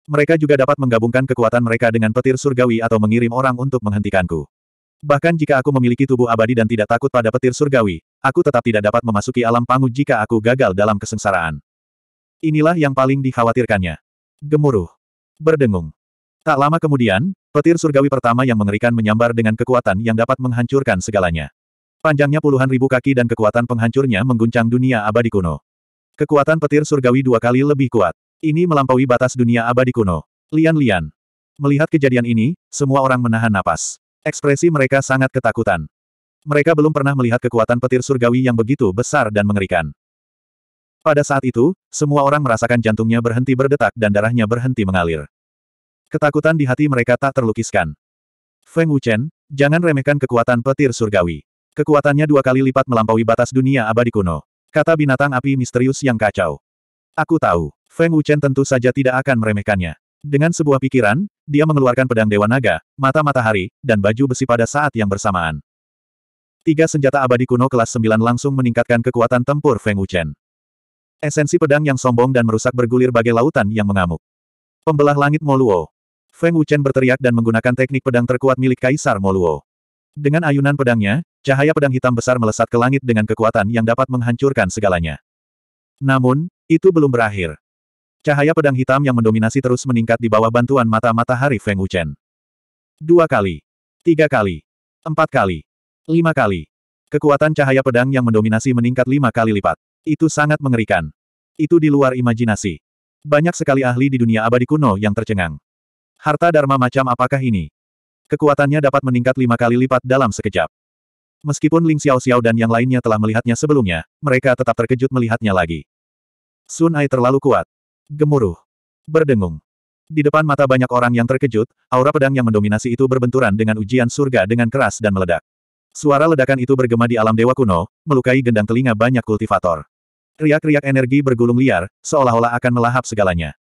Mereka juga dapat menggabungkan kekuatan mereka dengan petir surgawi atau mengirim orang untuk menghentikanku. Bahkan jika aku memiliki tubuh abadi dan tidak takut pada petir surgawi, aku tetap tidak dapat memasuki alam pangu jika aku gagal dalam kesengsaraan. Inilah yang paling dikhawatirkannya. Gemuruh. Berdengung. Tak lama kemudian, petir surgawi pertama yang mengerikan menyambar dengan kekuatan yang dapat menghancurkan segalanya. Panjangnya puluhan ribu kaki dan kekuatan penghancurnya mengguncang dunia abadi kuno. Kekuatan petir surgawi dua kali lebih kuat. Ini melampaui batas dunia abadi kuno. Lian-lian. Melihat kejadian ini, semua orang menahan napas. Ekspresi mereka sangat ketakutan. Mereka belum pernah melihat kekuatan petir surgawi yang begitu besar dan mengerikan. Pada saat itu, semua orang merasakan jantungnya berhenti berdetak dan darahnya berhenti mengalir. Ketakutan di hati mereka tak terlukiskan. Feng Wuchen, jangan remehkan kekuatan petir surgawi. Kekuatannya dua kali lipat melampaui batas dunia abadi kuno. Kata binatang api misterius yang kacau. Aku tahu, Feng Wuchen tentu saja tidak akan meremehkannya. Dengan sebuah pikiran, dia mengeluarkan pedang Dewa Naga, mata matahari, dan baju besi pada saat yang bersamaan. Tiga senjata abadi kuno kelas 9 langsung meningkatkan kekuatan tempur Feng Wuchen. Esensi pedang yang sombong dan merusak bergulir bagai lautan yang mengamuk. Pembelah langit Moluo. Feng Wuchen berteriak dan menggunakan teknik pedang terkuat milik Kaisar Moluo. Dengan ayunan pedangnya, cahaya pedang hitam besar melesat ke langit dengan kekuatan yang dapat menghancurkan segalanya. Namun, itu belum berakhir. Cahaya pedang hitam yang mendominasi terus meningkat di bawah bantuan mata matahari Feng Wuchen. Dua kali. Tiga kali. Empat kali. Lima kali. Kekuatan cahaya pedang yang mendominasi meningkat lima kali lipat. Itu sangat mengerikan. Itu di luar imajinasi. Banyak sekali ahli di dunia abadi kuno yang tercengang. Harta Dharma macam apakah ini? Kekuatannya dapat meningkat lima kali lipat dalam sekejap. Meskipun Ling Xiao Xiao dan yang lainnya telah melihatnya sebelumnya, mereka tetap terkejut melihatnya lagi. Sun Ai terlalu kuat. Gemuruh. Berdengung. Di depan mata banyak orang yang terkejut, aura pedang yang mendominasi itu berbenturan dengan ujian surga dengan keras dan meledak. Suara ledakan itu bergema di alam dewa kuno, melukai gendang telinga banyak kultivator. Riak-riak energi bergulung liar, seolah-olah akan melahap segalanya.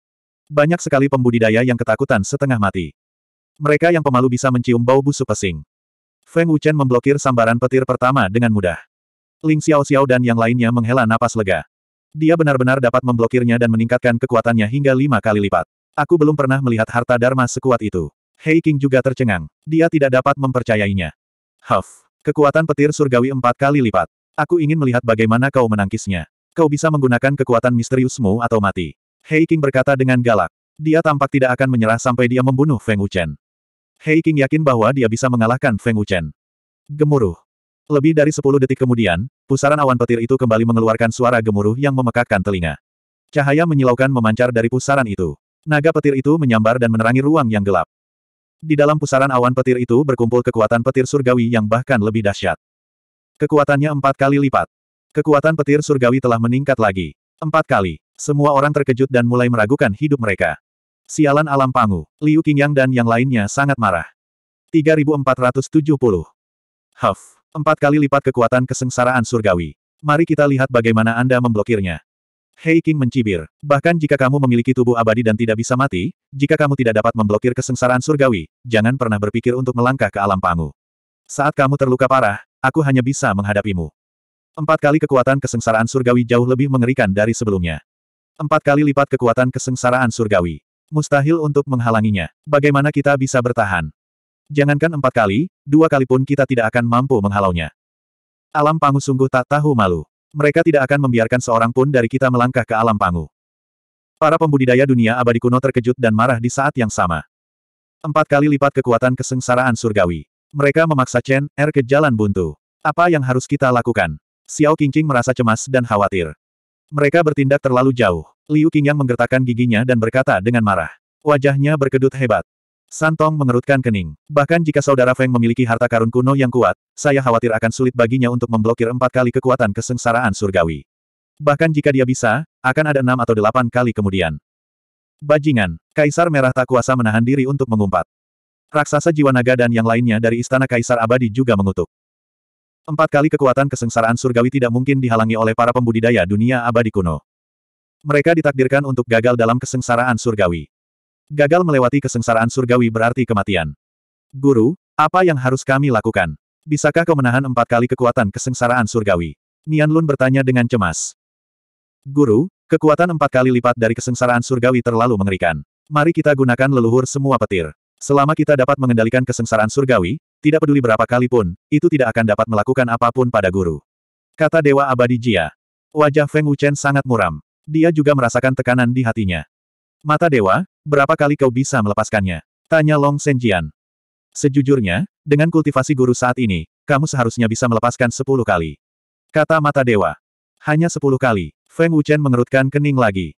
Banyak sekali pembudidaya yang ketakutan setengah mati. Mereka yang pemalu bisa mencium bau busuk pesing. Feng Wuchen memblokir sambaran petir pertama dengan mudah. Ling Xiao-Xiao dan yang lainnya menghela napas lega. Dia benar-benar dapat memblokirnya dan meningkatkan kekuatannya hingga lima kali lipat. Aku belum pernah melihat harta Dharma sekuat itu. Hei King juga tercengang. Dia tidak dapat mempercayainya. Huff. Kekuatan petir surgawi empat kali lipat. Aku ingin melihat bagaimana kau menangkisnya. Kau bisa menggunakan kekuatan misteriusmu atau mati. Hei King berkata dengan galak. Dia tampak tidak akan menyerah sampai dia membunuh Feng Wuchen. Hei King yakin bahwa dia bisa mengalahkan Feng Wuchen. Gemuruh. Lebih dari sepuluh detik kemudian, pusaran awan petir itu kembali mengeluarkan suara gemuruh yang memekakkan telinga. Cahaya menyilaukan memancar dari pusaran itu. Naga petir itu menyambar dan menerangi ruang yang gelap. Di dalam pusaran awan petir itu berkumpul kekuatan petir surgawi yang bahkan lebih dahsyat. Kekuatannya empat kali lipat. Kekuatan petir surgawi telah meningkat lagi. Empat kali. Semua orang terkejut dan mulai meragukan hidup mereka. Sialan alam pangu, Liu Qingyang dan yang lainnya sangat marah. 3470. Huff. Empat kali lipat kekuatan kesengsaraan surgawi. Mari kita lihat bagaimana Anda memblokirnya. Hei King mencibir. Bahkan jika kamu memiliki tubuh abadi dan tidak bisa mati, jika kamu tidak dapat memblokir kesengsaraan surgawi, jangan pernah berpikir untuk melangkah ke alam pangu. Saat kamu terluka parah, aku hanya bisa menghadapimu. Empat kali kekuatan kesengsaraan surgawi jauh lebih mengerikan dari sebelumnya. Empat kali lipat kekuatan kesengsaraan surgawi. Mustahil untuk menghalanginya. Bagaimana kita bisa bertahan? Jangankan empat kali, dua kali pun kita tidak akan mampu menghalaunya. Alam pangu sungguh tak tahu malu. Mereka tidak akan membiarkan seorang pun dari kita melangkah ke alam pangu. Para pembudidaya dunia abadi kuno terkejut dan marah di saat yang sama. Empat kali lipat kekuatan kesengsaraan surgawi. Mereka memaksa Chen Er ke jalan buntu. Apa yang harus kita lakukan? Xiao Qingqing merasa cemas dan khawatir. Mereka bertindak terlalu jauh. Liu Qingyang menggertakkan giginya dan berkata dengan marah. Wajahnya berkedut hebat. Santong mengerutkan kening. Bahkan jika saudara Feng memiliki harta karun kuno yang kuat, saya khawatir akan sulit baginya untuk memblokir empat kali kekuatan kesengsaraan surgawi. Bahkan jika dia bisa, akan ada enam atau delapan kali kemudian. Bajingan, Kaisar Merah tak kuasa menahan diri untuk mengumpat. Raksasa jiwa naga dan yang lainnya dari Istana Kaisar Abadi juga mengutuk. Empat kali kekuatan kesengsaraan surgawi tidak mungkin dihalangi oleh para pembudidaya dunia abadi kuno. Mereka ditakdirkan untuk gagal dalam kesengsaraan surgawi. Gagal melewati kesengsaraan surgawi berarti kematian. Guru, apa yang harus kami lakukan? Bisakah kau menahan empat kali kekuatan kesengsaraan surgawi? Nian Lun bertanya dengan cemas. Guru, kekuatan empat kali lipat dari kesengsaraan surgawi terlalu mengerikan. Mari kita gunakan leluhur semua petir. Selama kita dapat mengendalikan kesengsaraan surgawi, tidak peduli berapa kali pun, itu tidak akan dapat melakukan apapun pada guru. Kata Dewa Abadi Jia. Wajah Feng Wuchen sangat muram. Dia juga merasakan tekanan di hatinya. Mata Dewa, berapa kali kau bisa melepaskannya? Tanya Long Senjian. Sejujurnya, dengan kultivasi guru saat ini, kamu seharusnya bisa melepaskan sepuluh kali. Kata Mata Dewa. Hanya sepuluh kali. Feng Wuchen mengerutkan kening lagi.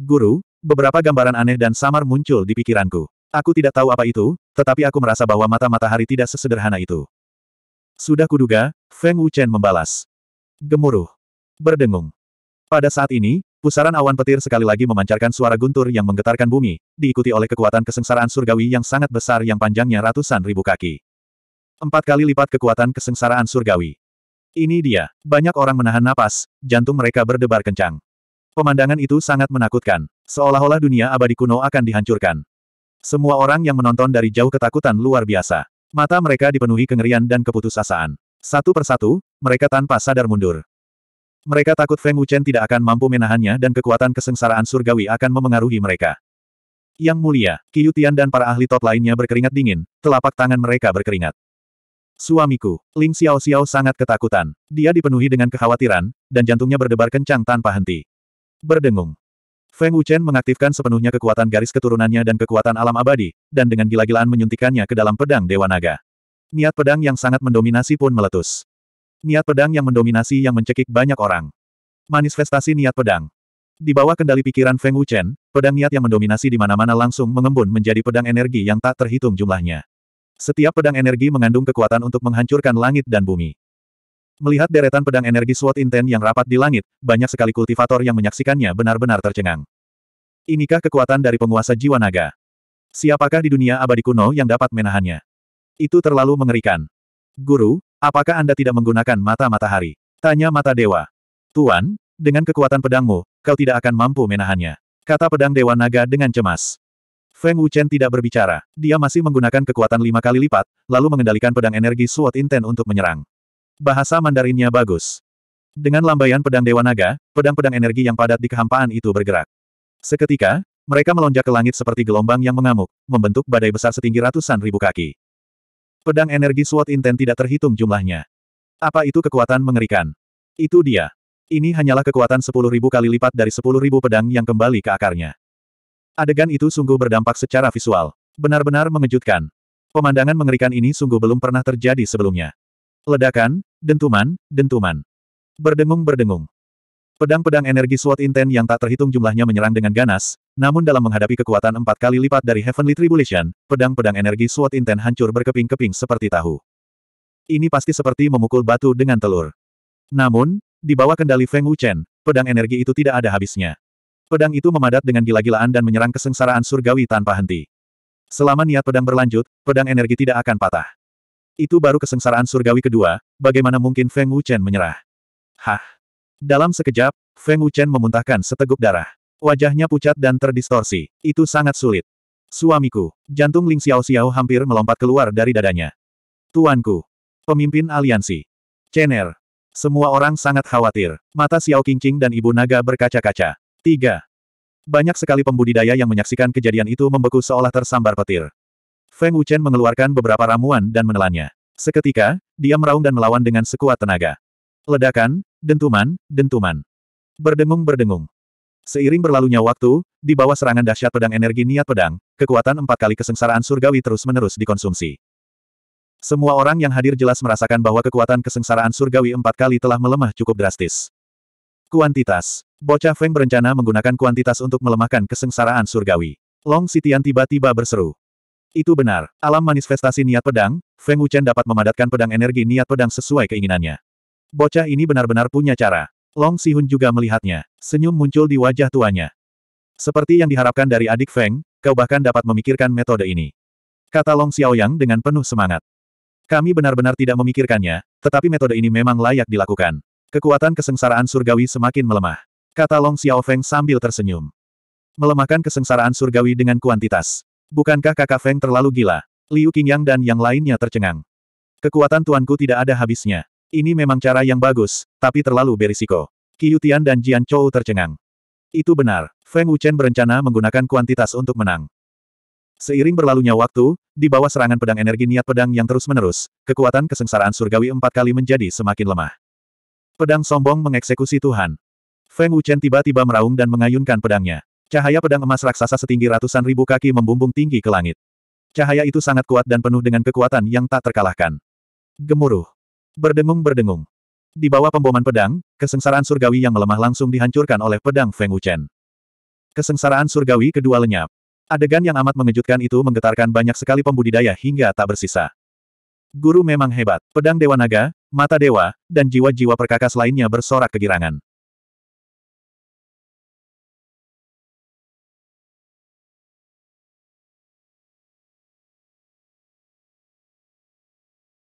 Guru, beberapa gambaran aneh dan samar muncul di pikiranku. Aku tidak tahu apa itu, tetapi aku merasa bahwa mata matahari tidak sesederhana itu. Sudah kuduga, Feng Wuchen membalas. Gemuruh. Berdengung. Pada saat ini, Pusaran awan petir sekali lagi memancarkan suara guntur yang menggetarkan bumi, diikuti oleh kekuatan kesengsaraan surgawi yang sangat besar yang panjangnya ratusan ribu kaki. Empat kali lipat kekuatan kesengsaraan surgawi. Ini dia. Banyak orang menahan napas, jantung mereka berdebar kencang. Pemandangan itu sangat menakutkan. Seolah-olah dunia abadi kuno akan dihancurkan. Semua orang yang menonton dari jauh ketakutan luar biasa. Mata mereka dipenuhi kengerian dan keputusasaan. Satu persatu, mereka tanpa sadar mundur. Mereka takut Feng Wuchen tidak akan mampu menahannya dan kekuatan kesengsaraan surgawi akan memengaruhi mereka. Yang mulia, Tian dan para ahli top lainnya berkeringat dingin, telapak tangan mereka berkeringat. Suamiku, Ling Xiao Xiao sangat ketakutan. Dia dipenuhi dengan kekhawatiran, dan jantungnya berdebar kencang tanpa henti. Berdengung. Feng Wuchen mengaktifkan sepenuhnya kekuatan garis keturunannya dan kekuatan alam abadi, dan dengan gila-gilaan menyuntikannya ke dalam pedang Dewa Naga. Niat pedang yang sangat mendominasi pun meletus. Niat pedang yang mendominasi yang mencekik banyak orang. Manifestasi niat pedang. Di bawah kendali pikiran Feng Wuchen, pedang niat yang mendominasi di mana-mana langsung mengembun menjadi pedang energi yang tak terhitung jumlahnya. Setiap pedang energi mengandung kekuatan untuk menghancurkan langit dan bumi. Melihat deretan pedang energi SWOT Inten yang rapat di langit, banyak sekali kultivator yang menyaksikannya benar-benar tercengang. Inikah kekuatan dari penguasa jiwa naga? Siapakah di dunia abadi kuno yang dapat menahannya? Itu terlalu mengerikan. Guru, Apakah Anda tidak menggunakan mata matahari? Tanya mata dewa. Tuan, dengan kekuatan pedangmu, kau tidak akan mampu menahannya. Kata pedang dewa naga dengan cemas. Feng Wuchen tidak berbicara. Dia masih menggunakan kekuatan lima kali lipat, lalu mengendalikan pedang energi suot Inten untuk menyerang. Bahasa Mandarinnya bagus. Dengan lambaian pedang dewa naga, pedang-pedang energi yang padat di kehampaan itu bergerak. Seketika, mereka melonjak ke langit seperti gelombang yang mengamuk, membentuk badai besar setinggi ratusan ribu kaki. Pedang energi SWOT Inten tidak terhitung jumlahnya. Apa itu kekuatan mengerikan? Itu dia. Ini hanyalah kekuatan 10.000 kali lipat dari 10.000 pedang yang kembali ke akarnya. Adegan itu sungguh berdampak secara visual. Benar-benar mengejutkan. Pemandangan mengerikan ini sungguh belum pernah terjadi sebelumnya. Ledakan, dentuman, dentuman. Berdengung-berdengung. Pedang-pedang energi suat Inten yang tak terhitung jumlahnya menyerang dengan ganas, namun dalam menghadapi kekuatan empat kali lipat dari Heavenly Tribulation, pedang-pedang energi suat Inten hancur berkeping-keping seperti tahu. Ini pasti seperti memukul batu dengan telur. Namun, di bawah kendali Feng Wuchen, pedang energi itu tidak ada habisnya. Pedang itu memadat dengan gila-gilaan dan menyerang kesengsaraan surgawi tanpa henti. Selama niat pedang berlanjut, pedang energi tidak akan patah. Itu baru kesengsaraan surgawi kedua, bagaimana mungkin Feng Wuchen menyerah? Hah? Dalam sekejap, Feng Wuchen memuntahkan seteguk darah. Wajahnya pucat dan terdistorsi. Itu sangat sulit. Suamiku, jantung Ling Xiao Xiao hampir melompat keluar dari dadanya. Tuanku, pemimpin aliansi. Chen'er, Semua orang sangat khawatir. Mata Xiao Qingqing dan Ibu Naga berkaca-kaca. Tiga. Banyak sekali pembudidaya yang menyaksikan kejadian itu membeku seolah tersambar petir. Feng Wuchen mengeluarkan beberapa ramuan dan menelannya. Seketika, dia meraung dan melawan dengan sekuat tenaga. Ledakan, dentuman, dentuman. Berdengung-berdengung. Seiring berlalunya waktu, di bawah serangan dahsyat pedang energi niat pedang, kekuatan empat kali kesengsaraan surgawi terus-menerus dikonsumsi. Semua orang yang hadir jelas merasakan bahwa kekuatan kesengsaraan surgawi empat kali telah melemah cukup drastis. Kuantitas. Bocah Feng berencana menggunakan kuantitas untuk melemahkan kesengsaraan surgawi. Long Sitian tiba-tiba berseru. Itu benar, alam manifestasi niat pedang, Feng Wuchen dapat memadatkan pedang energi niat pedang sesuai keinginannya. Bocah ini benar-benar punya cara. Long Sihun juga melihatnya. Senyum muncul di wajah tuanya. Seperti yang diharapkan dari adik Feng, kau bahkan dapat memikirkan metode ini. Kata Long Xiaoyang dengan penuh semangat. Kami benar-benar tidak memikirkannya, tetapi metode ini memang layak dilakukan. Kekuatan kesengsaraan surgawi semakin melemah. Kata Long Xiaofeng sambil tersenyum. Melemahkan kesengsaraan surgawi dengan kuantitas. Bukankah kakak Feng terlalu gila? Liu Qingyang dan yang lainnya tercengang. Kekuatan tuanku tidak ada habisnya. Ini memang cara yang bagus, tapi terlalu berisiko. Qiutian dan Jian Chou tercengang. Itu benar, Feng Wuchen berencana menggunakan kuantitas untuk menang. Seiring berlalunya waktu, di bawah serangan pedang energi niat pedang yang terus-menerus, kekuatan kesengsaraan surgawi empat kali menjadi semakin lemah. Pedang sombong mengeksekusi Tuhan. Feng Wuchen tiba-tiba meraung dan mengayunkan pedangnya. Cahaya pedang emas raksasa setinggi ratusan ribu kaki membumbung tinggi ke langit. Cahaya itu sangat kuat dan penuh dengan kekuatan yang tak terkalahkan. Gemuruh berdengung-berdengung. Di bawah pemboman pedang, kesengsaraan surgawi yang melemah langsung dihancurkan oleh pedang Feng Wuchen. Kesengsaraan surgawi kedua lenyap. Adegan yang amat mengejutkan itu menggetarkan banyak sekali pembudidaya hingga tak bersisa. Guru memang hebat. Pedang Dewa Naga, Mata Dewa, dan jiwa-jiwa perkakas lainnya bersorak kegirangan.